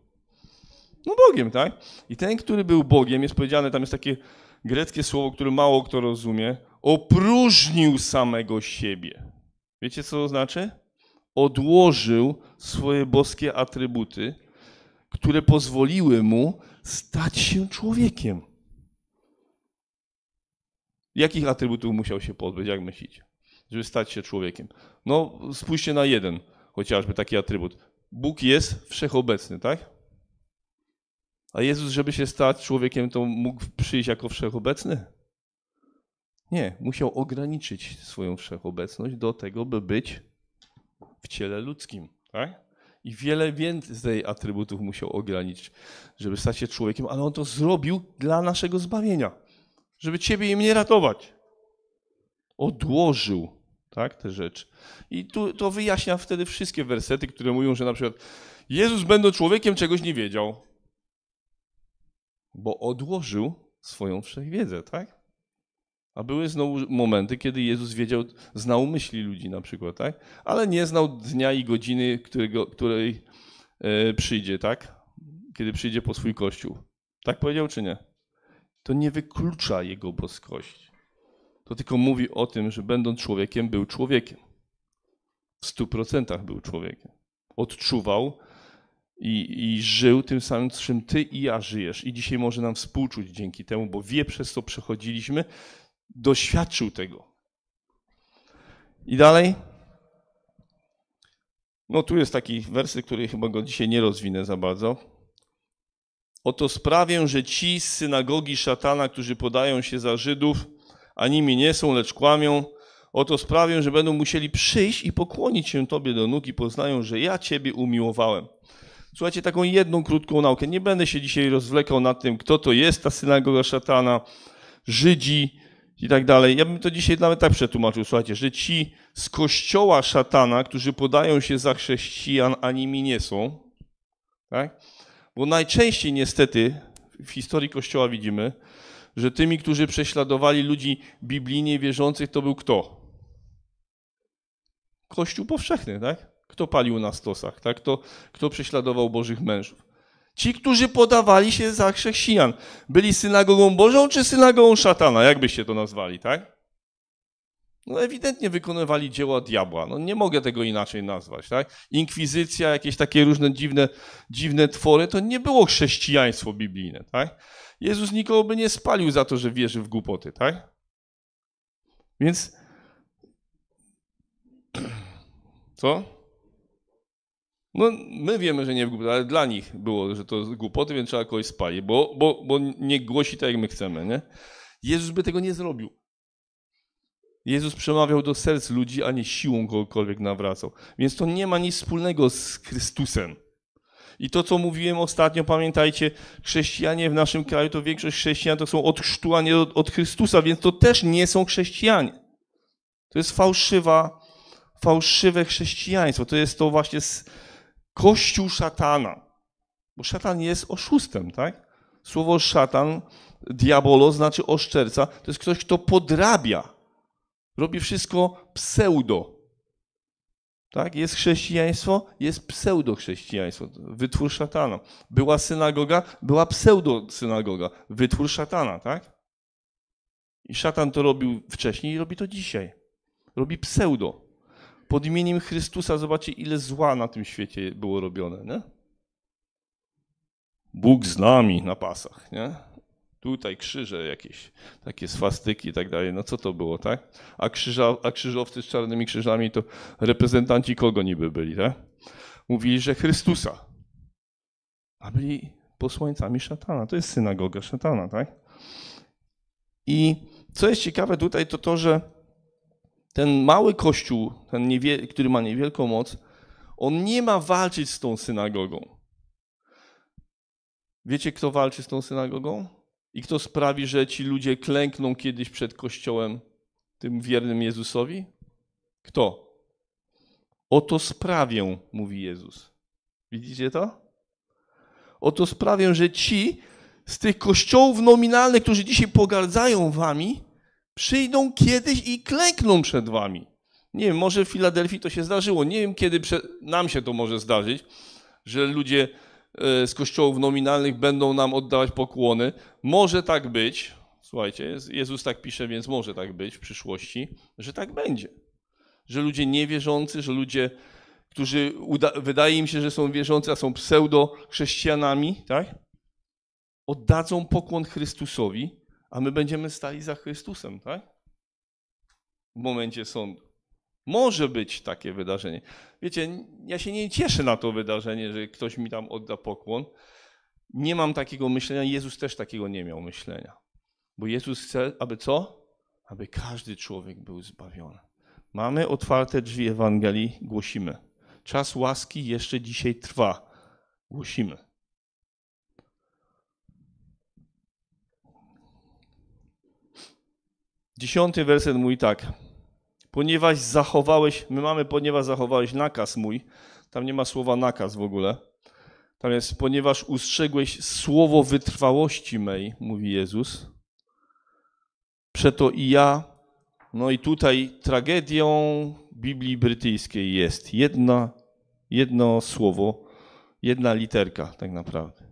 No Bogiem, tak? I ten, który był Bogiem, jest powiedziane, tam jest takie greckie słowo, które mało kto rozumie, opróżnił samego siebie. Wiecie, co to znaczy? Odłożył swoje boskie atrybuty które pozwoliły mu stać się człowiekiem. Jakich atrybutów musiał się pozbyć, jak myślicie, żeby stać się człowiekiem? No, spójrzcie na jeden chociażby taki atrybut. Bóg jest wszechobecny, tak? A Jezus, żeby się stać człowiekiem, to mógł przyjść jako wszechobecny? Nie, musiał ograniczyć swoją wszechobecność do tego, by być w ciele ludzkim, tak? i wiele więcej atrybutów musiał ograniczyć, żeby stać się człowiekiem, ale on to zrobił dla naszego zbawienia, żeby ciebie i mnie ratować. Odłożył tak, te rzeczy. I tu, to wyjaśnia wtedy wszystkie wersety, które mówią, że na przykład Jezus będąc człowiekiem czegoś nie wiedział, bo odłożył swoją wszechwiedzę, tak? A były znowu momenty, kiedy Jezus wiedział, znał myśli ludzi na przykład, tak? ale nie znał dnia i godziny, którego, której e, przyjdzie, tak? kiedy przyjdzie po swój kościół. Tak powiedział czy nie? To nie wyklucza jego boskości. To tylko mówi o tym, że będąc człowiekiem, był człowiekiem. W stu procentach był człowiekiem. Odczuwał i, i, żył tym samym, czym ty i ja żyjesz. I dzisiaj może nam współczuć dzięki temu, bo wie przez co przechodziliśmy doświadczył tego. I dalej. No tu jest taki wersy, który chyba go dzisiaj nie rozwinę za bardzo. Oto sprawię, że ci z synagogi szatana, którzy podają się za Żydów, a nimi nie są, lecz kłamią, oto sprawię, że będą musieli przyjść i pokłonić się Tobie do nóg i poznają, że ja Ciebie umiłowałem. Słuchajcie, taką jedną krótką naukę. Nie będę się dzisiaj rozwlekał nad tym, kto to jest ta synagoga szatana, Żydzi, i tak dalej. Ja bym to dzisiaj nawet tak przetłumaczył, słuchajcie, że ci z kościoła szatana, którzy podają się za chrześcijan, a nimi nie są, tak? Bo najczęściej niestety w historii kościoła widzimy, że tymi, którzy prześladowali ludzi biblijnie wierzących, to był kto? Kościół powszechny, tak? Kto palił na stosach, tak? Kto, kto prześladował Bożych mężów? Ci, którzy podawali się za chrześcijan, byli synagogą Bożą czy synagogą szatana, jakbyście to nazwali, tak? No ewidentnie wykonywali dzieła diabła, no nie mogę tego inaczej nazwać, tak? Inkwizycja, jakieś takie różne dziwne, dziwne twory, to nie było chrześcijaństwo biblijne, tak? Jezus nikogo by nie spalił za to, że wierzy w głupoty, tak? Więc... Co? No, my wiemy, że nie głupota, ale dla nich było, że to głupoty, więc trzeba kogoś spalić, bo, bo, bo nie głosi tak, jak my chcemy, nie? Jezus by tego nie zrobił. Jezus przemawiał do serc ludzi, a nie siłą kogokolwiek nawracał. Więc to nie ma nic wspólnego z Chrystusem. I to, co mówiłem ostatnio, pamiętajcie, chrześcijanie w naszym kraju to większość chrześcijan to są od chrztu, a nie od, od Chrystusa, więc to też nie są chrześcijanie. To jest fałszywa, fałszywe chrześcijaństwo. To jest to właśnie. Z, kościół szatana. Bo szatan jest oszustem, tak? Słowo szatan, diabolo, znaczy oszczerca. To jest ktoś, kto podrabia. Robi wszystko pseudo. Tak? Jest chrześcijaństwo, jest pseudochrześcijaństwo, wytwór szatana. Była synagoga, była pseudo synagoga. wytwór szatana, tak? I szatan to robił wcześniej i robi to dzisiaj. Robi pseudo. Pod imieniem Chrystusa zobaczcie, ile zła na tym świecie było robione. Nie? Bóg z nami na pasach. Nie? Tutaj krzyże jakieś, takie swastyki i tak dalej. No co to było, tak? A, krzyża, a krzyżowcy z czarnymi krzyżami to reprezentanci kogo niby byli, tak? Mówili, że Chrystusa. A byli posłańcami szatana. To jest synagoga szatana, tak? I co jest ciekawe tutaj, to to, że ten mały kościół, ten który ma niewielką moc, on nie ma walczyć z tą synagogą. Wiecie, kto walczy z tą synagogą? I kto sprawi, że ci ludzie klękną kiedyś przed kościołem, tym wiernym Jezusowi? Kto? Oto sprawię, mówi Jezus. Widzicie to? Oto sprawię, że ci z tych kościołów nominalnych, którzy dzisiaj pogardzają wami, przyjdą kiedyś i klękną przed wami. Nie wiem, może w Filadelfii to się zdarzyło. Nie wiem, kiedy nam się to może zdarzyć, że ludzie e, z kościołów nominalnych będą nam oddawać pokłony. Może tak być. Słuchajcie, Jezus tak pisze, więc może tak być w przyszłości, że tak będzie. Że ludzie niewierzący, że ludzie, którzy wydaje im się, że są wierzący, a są pseudo-chrześcijanami, tak? oddadzą pokłon Chrystusowi a my będziemy stali za Chrystusem, tak? W momencie sądu. Może być takie wydarzenie. Wiecie, ja się nie cieszę na to wydarzenie, że ktoś mi tam odda pokłon. Nie mam takiego myślenia, Jezus też takiego nie miał myślenia. Bo Jezus chce, aby co? Aby każdy człowiek był zbawiony. Mamy otwarte drzwi Ewangelii, głosimy. Czas łaski jeszcze dzisiaj trwa. Głosimy. Dziesiąty werset mój tak. Ponieważ zachowałeś, my mamy, ponieważ zachowałeś nakaz mój, tam nie ma słowa nakaz w ogóle. Tam jest, ponieważ ustrzegłeś słowo wytrwałości mej, mówi Jezus. Przeto i ja, no i tutaj tragedią Biblii brytyjskiej jest jedna, jedno słowo, jedna literka tak naprawdę.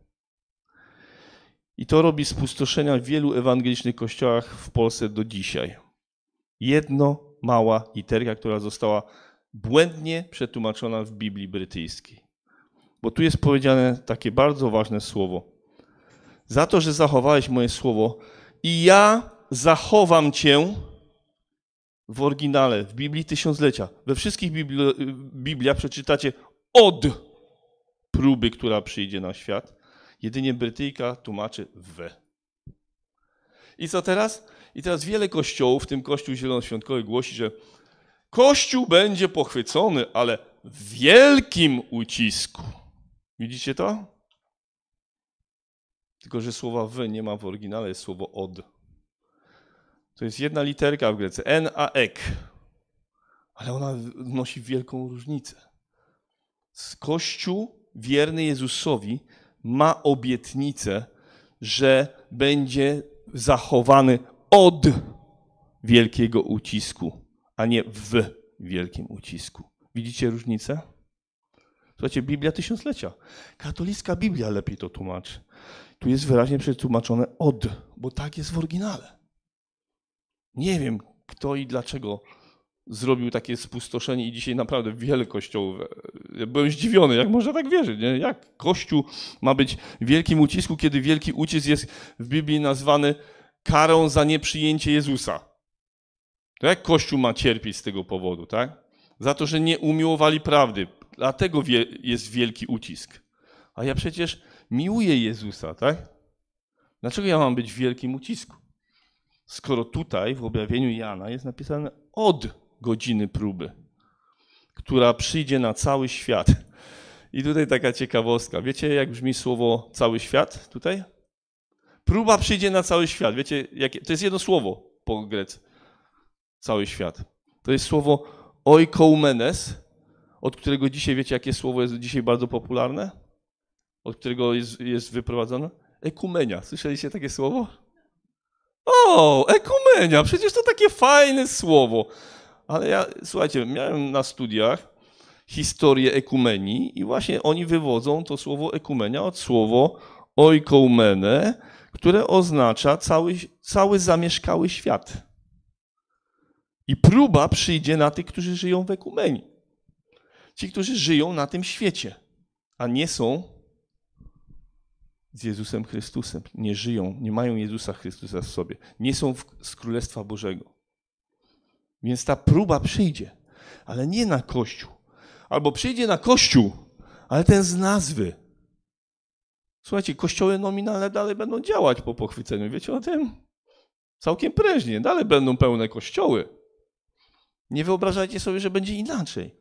I to robi spustoszenia w wielu ewangelicznych kościołach w Polsce do dzisiaj. Jedno mała literka, która została błędnie przetłumaczona w Biblii brytyjskiej. Bo tu jest powiedziane takie bardzo ważne słowo. Za to, że zachowałeś moje słowo i ja zachowam cię w oryginale, w Biblii Tysiąclecia. We wszystkich Bibliach przeczytacie od próby, która przyjdzie na świat. Jedynie Brytyjka tłumaczy w. I co teraz? I teraz wiele kościołów, w tym kościół zielonoświątkowy, głosi, że kościół będzie pochwycony, ale w wielkim ucisku. Widzicie to? Tylko, że słowa w nie ma w oryginale, jest słowo od. To jest jedna literka w Grece, n a ek. Ale ona nosi wielką różnicę. Kościół wierny Jezusowi ma obietnicę, że będzie zachowany od wielkiego ucisku, a nie w wielkim ucisku. Widzicie różnicę? Słuchajcie, Biblia tysiąclecia. Katolicka Biblia lepiej to tłumaczy. Tu jest wyraźnie przetłumaczone od, bo tak jest w oryginale. Nie wiem, kto i dlaczego zrobił takie spustoszenie i dzisiaj naprawdę wiele kościołów. Ja byłem zdziwiony, jak można tak wierzyć, nie? Jak Kościół ma być w wielkim ucisku, kiedy wielki ucisk jest w Biblii nazwany karą za nieprzyjęcie Jezusa. To jak Kościół ma cierpieć z tego powodu, tak? Za to, że nie umiłowali prawdy. Dlatego jest wielki ucisk. A ja przecież miłuję Jezusa, tak? Dlaczego ja mam być w wielkim ucisku? Skoro tutaj w objawieniu Jana jest napisane od godziny próby, która przyjdzie na cały świat. I tutaj taka ciekawostka. Wiecie, jak brzmi słowo cały świat tutaj? Próba przyjdzie na cały świat. Wiecie, jakie? to jest jedno słowo po grecku. Cały świat. To jest słowo oikoumenes, od którego dzisiaj, wiecie, jakie słowo jest dzisiaj bardzo popularne? Od którego jest, jest wyprowadzone? Ekumenia. Słyszeliście takie słowo? O, ekumenia, przecież to takie fajne słowo. Ale ja, słuchajcie, miałem na studiach historię ekumenii i właśnie oni wywodzą to słowo ekumenia od słowo oikoumene, które oznacza cały, cały zamieszkały świat. I próba przyjdzie na tych, którzy żyją w ekumenii. Ci, którzy żyją na tym świecie, a nie są z Jezusem Chrystusem. Nie żyją, nie mają Jezusa Chrystusa w sobie. Nie są w, z Królestwa Bożego. Więc ta próba przyjdzie, ale nie na Kościół. Albo przyjdzie na Kościół, ale ten z nazwy. Słuchajcie, kościoły nominalne dalej będą działać po pochwyceniu. Wiecie o tym? Całkiem prężnie. Dalej będą pełne kościoły. Nie wyobrażajcie sobie, że będzie inaczej.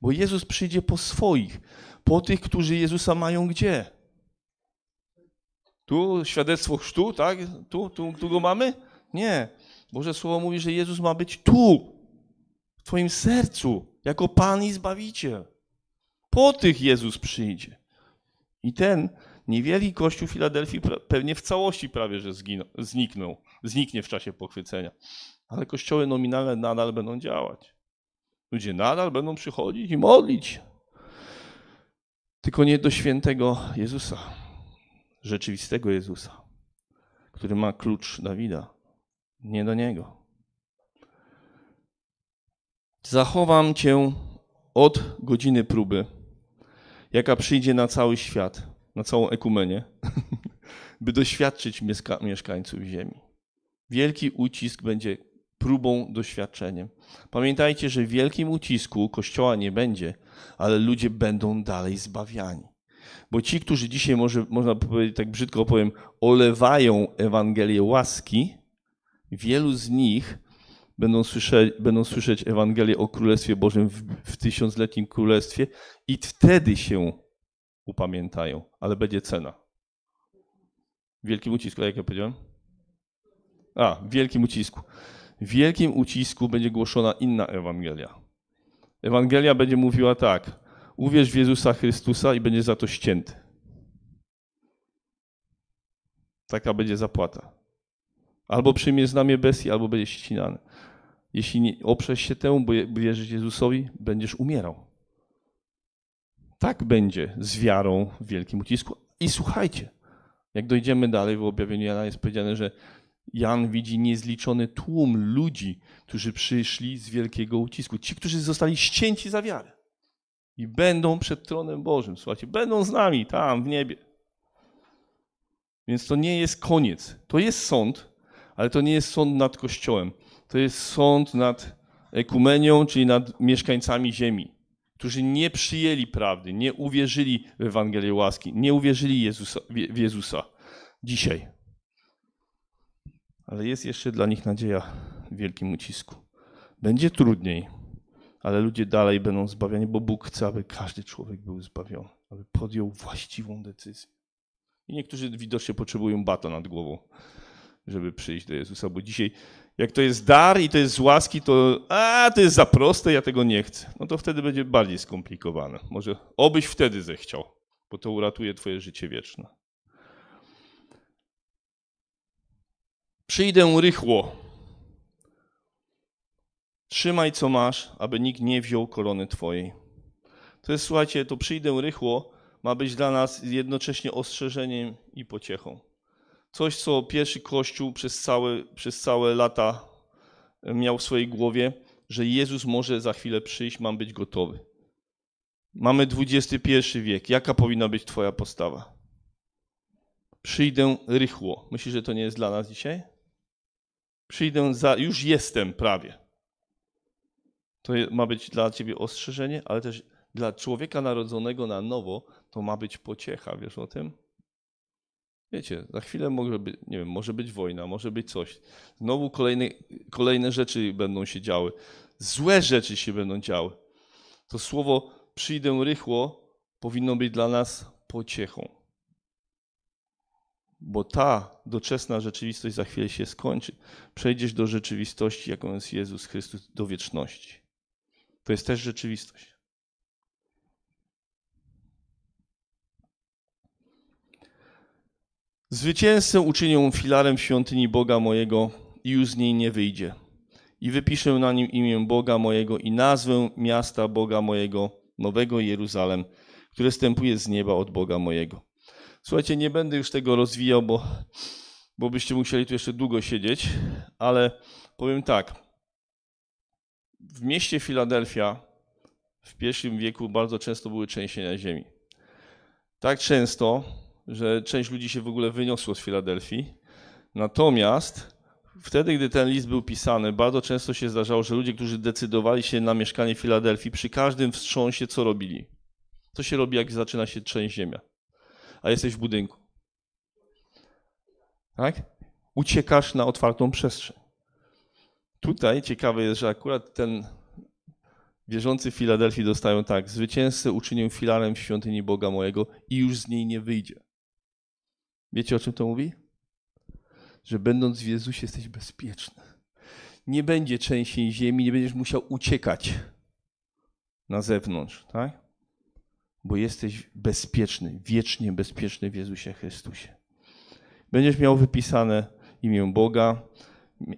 Bo Jezus przyjdzie po swoich, po tych, którzy Jezusa mają gdzie? Tu świadectwo chrztu, tak? Tu, tu, tu go mamy? Nie. Boże Słowo mówi, że Jezus ma być tu, w Twoim sercu, jako Pan i Zbawiciel. Po tych Jezus przyjdzie. I ten niewielki kościół Filadelfii pewnie w całości prawie, że zginą, zniknął, zniknie w czasie pochwycenia. Ale kościoły nominalne nadal będą działać. Ludzie nadal będą przychodzić i modlić. Tylko nie do świętego Jezusa, rzeczywistego Jezusa, który ma klucz Dawida, nie do niego. Zachowam cię od godziny próby, jaka przyjdzie na cały świat, na całą ekumenię, by doświadczyć mieszka mieszkańców ziemi. Wielki ucisk będzie próbą, doświadczeniem. Pamiętajcie, że w wielkim ucisku kościoła nie będzie, ale ludzie będą dalej zbawiani. Bo ci, którzy dzisiaj, może, można powiedzieć, tak brzydko opowiem, olewają Ewangelię łaski, Wielu z nich będą słyszeć, będą słyszeć Ewangelię o Królestwie Bożym w, w tysiącletnim Królestwie i wtedy się upamiętają, ale będzie cena. Wielkim ucisku, jak ja powiedziałem? A, w wielkim ucisku. W wielkim ucisku będzie głoszona inna Ewangelia. Ewangelia będzie mówiła tak: uwierz w Jezusa Chrystusa i będzie za to ścięty. Taka będzie zapłata. Albo przyjmie znamię bestii, albo będzie ścinany. Jeśli nie oprzesz się temu, bo wierzysz Jezusowi, będziesz umierał. Tak będzie z wiarą w wielkim ucisku. I słuchajcie, jak dojdziemy dalej w objawieniu Jana jest powiedziane, że Jan widzi niezliczony tłum ludzi, którzy przyszli z wielkiego ucisku. Ci, którzy zostali ścięci za wiarę. I będą przed tronem Bożym. Słuchajcie, będą z nami tam w niebie. Więc to nie jest koniec. To jest sąd, ale to nie jest sąd nad Kościołem. To jest sąd nad ekumenią, czyli nad mieszkańcami ziemi, którzy nie przyjęli prawdy, nie uwierzyli w Ewangelię łaski, nie uwierzyli Jezusa, w Jezusa dzisiaj. Ale jest jeszcze dla nich nadzieja w wielkim ucisku. Będzie trudniej, ale ludzie dalej będą zbawiani, bo Bóg chce, aby każdy człowiek był zbawiony, aby podjął właściwą decyzję. I niektórzy widocznie potrzebują bata nad głową żeby przyjść do Jezusa, bo dzisiaj jak to jest dar i to jest z łaski, to a, to jest za proste, ja tego nie chcę. No to wtedy będzie bardziej skomplikowane. Może obyś wtedy zechciał, bo to uratuje twoje życie wieczne. Przyjdę rychło. Trzymaj co masz, aby nikt nie wziął korony twojej. To jest, słuchajcie, to przyjdę rychło ma być dla nas jednocześnie ostrzeżeniem i pociechą. Coś, co pierwszy Kościół przez całe, przez całe lata e, miał w swojej głowie, że Jezus może za chwilę przyjść, mam być gotowy. Mamy XXI wiek. Jaka powinna być Twoja postawa? Przyjdę rychło. Myślisz, że to nie jest dla nas dzisiaj? Przyjdę za. Już jestem prawie. To ma być dla Ciebie ostrzeżenie, ale też dla człowieka narodzonego na nowo to ma być pociecha. Wiesz o tym? Wiecie, za chwilę może być, nie wiem, może być wojna, może być coś. Znowu kolejne, kolejne rzeczy będą się działy. Złe rzeczy się będą działy. To słowo przyjdę rychło powinno być dla nas pociechą. Bo ta doczesna rzeczywistość za chwilę się skończy. Przejdziesz do rzeczywistości, jaką jest Jezus Chrystus, do wieczności. To jest też rzeczywistość. Zwycięzcę uczynię filarem świątyni Boga mojego i już z niej nie wyjdzie. I wypiszę na nim imię Boga mojego i nazwę miasta Boga mojego, Nowego Jeruzalem, które stępuje z nieba od Boga mojego. Słuchajcie, nie będę już tego rozwijał, bo, bo byście musieli tu jeszcze długo siedzieć, ale powiem tak. W mieście Filadelfia w pierwszym wieku bardzo często były trzęsienia ziemi. Tak często, że część ludzi się w ogóle wyniosło z Filadelfii. Natomiast wtedy, gdy ten list był pisany, bardzo często się zdarzało, że ludzie, którzy decydowali się na mieszkanie w Filadelfii, przy każdym wstrząsie co robili? Co się robi, jak zaczyna się część ziemia? A jesteś w budynku. Tak? Uciekasz na otwartą przestrzeń. Tutaj ciekawe jest, że akurat ten wierzący w Filadelfii dostają tak: Zwycięzcę uczynię filarem w świątyni Boga mojego i już z niej nie wyjdzie. Wiecie o czym to mówi? Że będąc w Jezusie jesteś bezpieczny. Nie będzie trzęsień ziemi, nie będziesz musiał uciekać na zewnątrz, tak? Bo jesteś bezpieczny, wiecznie bezpieczny w Jezusie Chrystusie. Będziesz miał wypisane imię Boga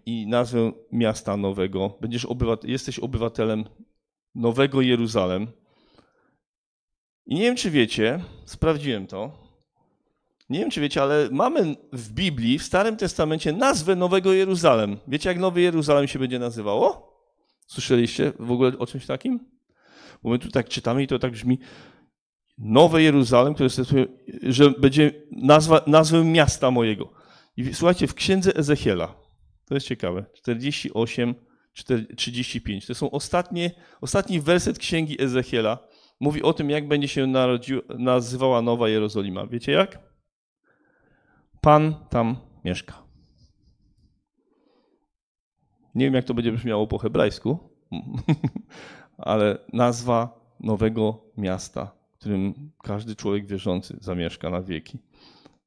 i nazwę miasta nowego. Będziesz obywat jesteś obywatelem nowego Jeruzalem. I nie wiem, czy wiecie, sprawdziłem to nie wiem, czy wiecie, ale mamy w Biblii, w Starym Testamencie nazwę Nowego Jeruzalem. Wiecie, jak Nowy Jeruzalem się będzie nazywało? Słyszeliście w ogóle o czymś takim? Bo my tu tak czytamy i to tak brzmi Nowe Jeruzalem, które jest że będzie nazwa, nazwę miasta mojego. I słuchajcie, w księdze Ezechiela, to jest ciekawe, 48, 4, 35, to są ostatnie, ostatni werset księgi Ezechiela, mówi o tym, jak będzie się narodził, nazywała Nowa Jerozolima. Wiecie jak? Pan tam mieszka. Nie wiem, jak to będzie brzmiało po hebrajsku, ale nazwa nowego miasta, w którym każdy człowiek wierzący zamieszka na wieki,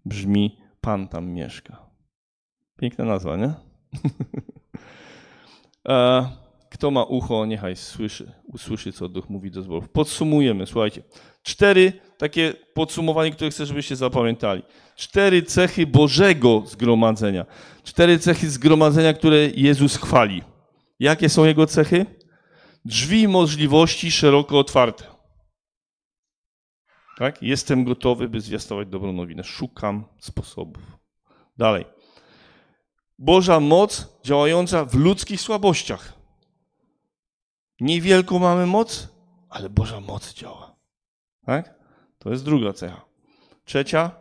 brzmi Pan tam mieszka. Piękna nazwa, nie? E, kto ma ucho, niechaj słyszy, usłyszy, co Duch mówi do zborów. Podsumujemy, słuchajcie. Cztery takie podsumowanie, które chcę, żebyście zapamiętali. Cztery cechy Bożego zgromadzenia. Cztery cechy zgromadzenia, które Jezus chwali. Jakie są jego cechy? Drzwi możliwości szeroko otwarte. Tak? Jestem gotowy, by zwiastować dobrą nowinę. Szukam sposobów. Dalej. Boża moc działająca w ludzkich słabościach. Niewielką mamy moc, ale Boża moc działa. Tak? To jest druga cecha. Trzecia,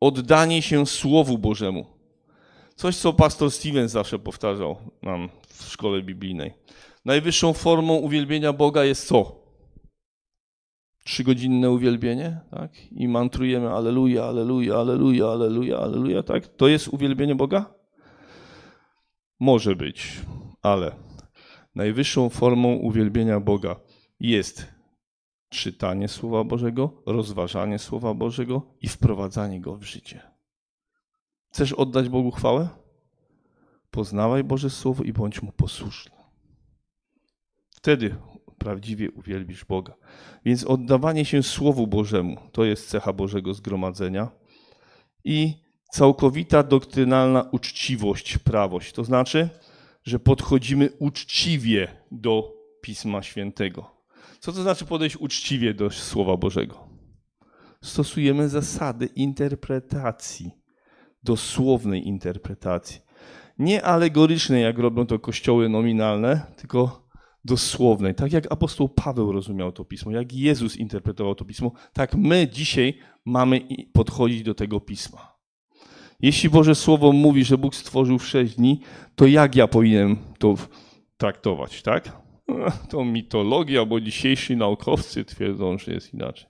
oddanie się Słowu Bożemu. Coś, co pastor Steven zawsze powtarzał nam w szkole biblijnej. Najwyższą formą uwielbienia Boga jest co? Trzygodzinne uwielbienie, tak? I mantrujemy aleluja, aleluja, aleluja, aleluja, aleluja, tak? To jest uwielbienie Boga? Może być, ale Najwyższą formą uwielbienia Boga jest czytanie Słowa Bożego, rozważanie Słowa Bożego i wprowadzanie go w życie. Chcesz oddać Bogu chwałę? Poznawaj Boże Słowo i bądź mu posłuszny. Wtedy prawdziwie uwielbisz Boga. Więc oddawanie się Słowu Bożemu to jest cecha Bożego Zgromadzenia i całkowita doktrynalna uczciwość, prawość. To znaczy, że podchodzimy uczciwie do Pisma Świętego. Co to znaczy podejść uczciwie do Słowa Bożego? Stosujemy zasady interpretacji, dosłownej interpretacji. Nie alegorycznej, jak robią to kościoły nominalne, tylko dosłownej. Tak jak apostoł Paweł rozumiał to pismo, jak Jezus interpretował to pismo, tak my dzisiaj mamy podchodzić do tego pisma. Jeśli Boże Słowo mówi, że Bóg stworzył w sześć dni, to jak ja powinienem to traktować, tak? To mitologia, bo dzisiejsi naukowcy twierdzą, że jest inaczej.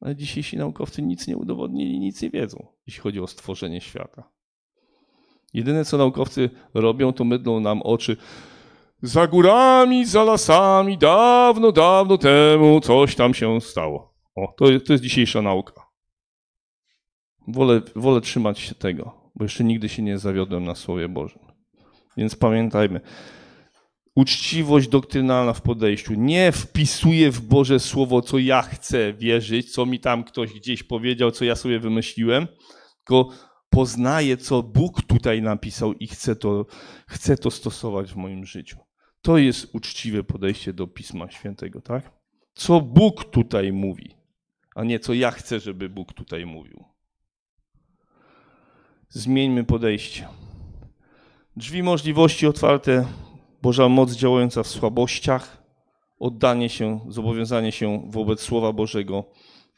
Ale dzisiejsi naukowcy nic nie udowodnili, nic nie wiedzą, jeśli chodzi o stworzenie świata. Jedyne, co naukowcy robią, to mydlą nam oczy. Za górami, za lasami, dawno, dawno temu coś tam się stało. O, to, to jest dzisiejsza nauka wolę, wolę trzymać się tego, bo jeszcze nigdy się nie zawiodłem na Słowie Bożym. Więc pamiętajmy, uczciwość doktrynalna w podejściu. Nie wpisuje w Boże Słowo, co ja chcę wierzyć, co mi tam ktoś gdzieś powiedział, co ja sobie wymyśliłem, tylko poznaję, co Bóg tutaj napisał i chcę to, chcę to stosować w moim życiu. To jest uczciwe podejście do Pisma Świętego, tak? Co Bóg tutaj mówi, a nie co ja chcę, żeby Bóg tutaj mówił. Zmieńmy podejście. Drzwi możliwości otwarte, Boża moc działająca w słabościach, oddanie się, zobowiązanie się wobec Słowa Bożego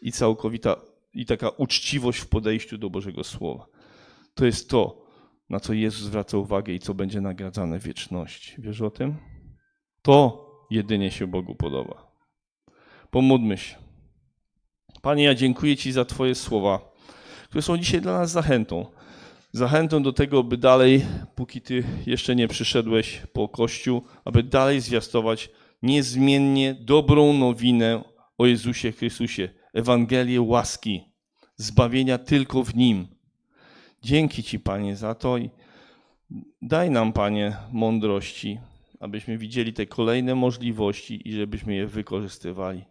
i całkowita i taka uczciwość w podejściu do Bożego Słowa. To jest to, na co Jezus zwraca uwagę i co będzie nagradzane w wieczności. Wiesz o tym? To jedynie się Bogu podoba. Pomódmy się. Panie, ja dziękuję Ci za Twoje słowa, które są dzisiaj dla nas zachętą zachętą do tego, by dalej, póki Ty jeszcze nie przyszedłeś po Kościół, aby dalej zwiastować niezmiennie dobrą nowinę o Jezusie Chrystusie, Ewangelię łaski, zbawienia tylko w Nim. Dzięki Ci, Panie, za to i daj nam, Panie, mądrości, abyśmy widzieli te kolejne możliwości i żebyśmy je wykorzystywali.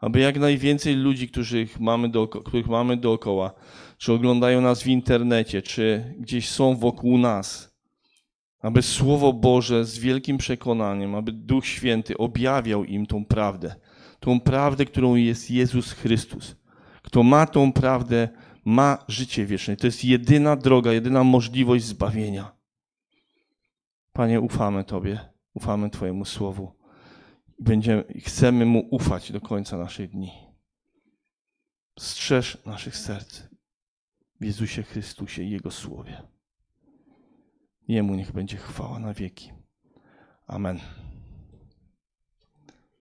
Aby jak najwięcej ludzi, których mamy, dooko- których mamy dookoła czy oglądają nas w internecie, czy gdzieś są wokół nas, aby Słowo Boże z wielkim przekonaniem, aby Duch Święty objawiał im tą prawdę, tą prawdę, którą jest Jezus Chrystus. Kto ma tą prawdę, ma życie wieczne. To jest jedyna droga, jedyna możliwość zbawienia. Panie, ufamy Tobie, ufamy Twojemu Słowu. Będziemy, chcemy Mu ufać do końca naszych dni. Strzeż naszych serc w Jezusie Chrystusie i Jego Słowie. Jemu niech będzie chwała na wieki. Amen.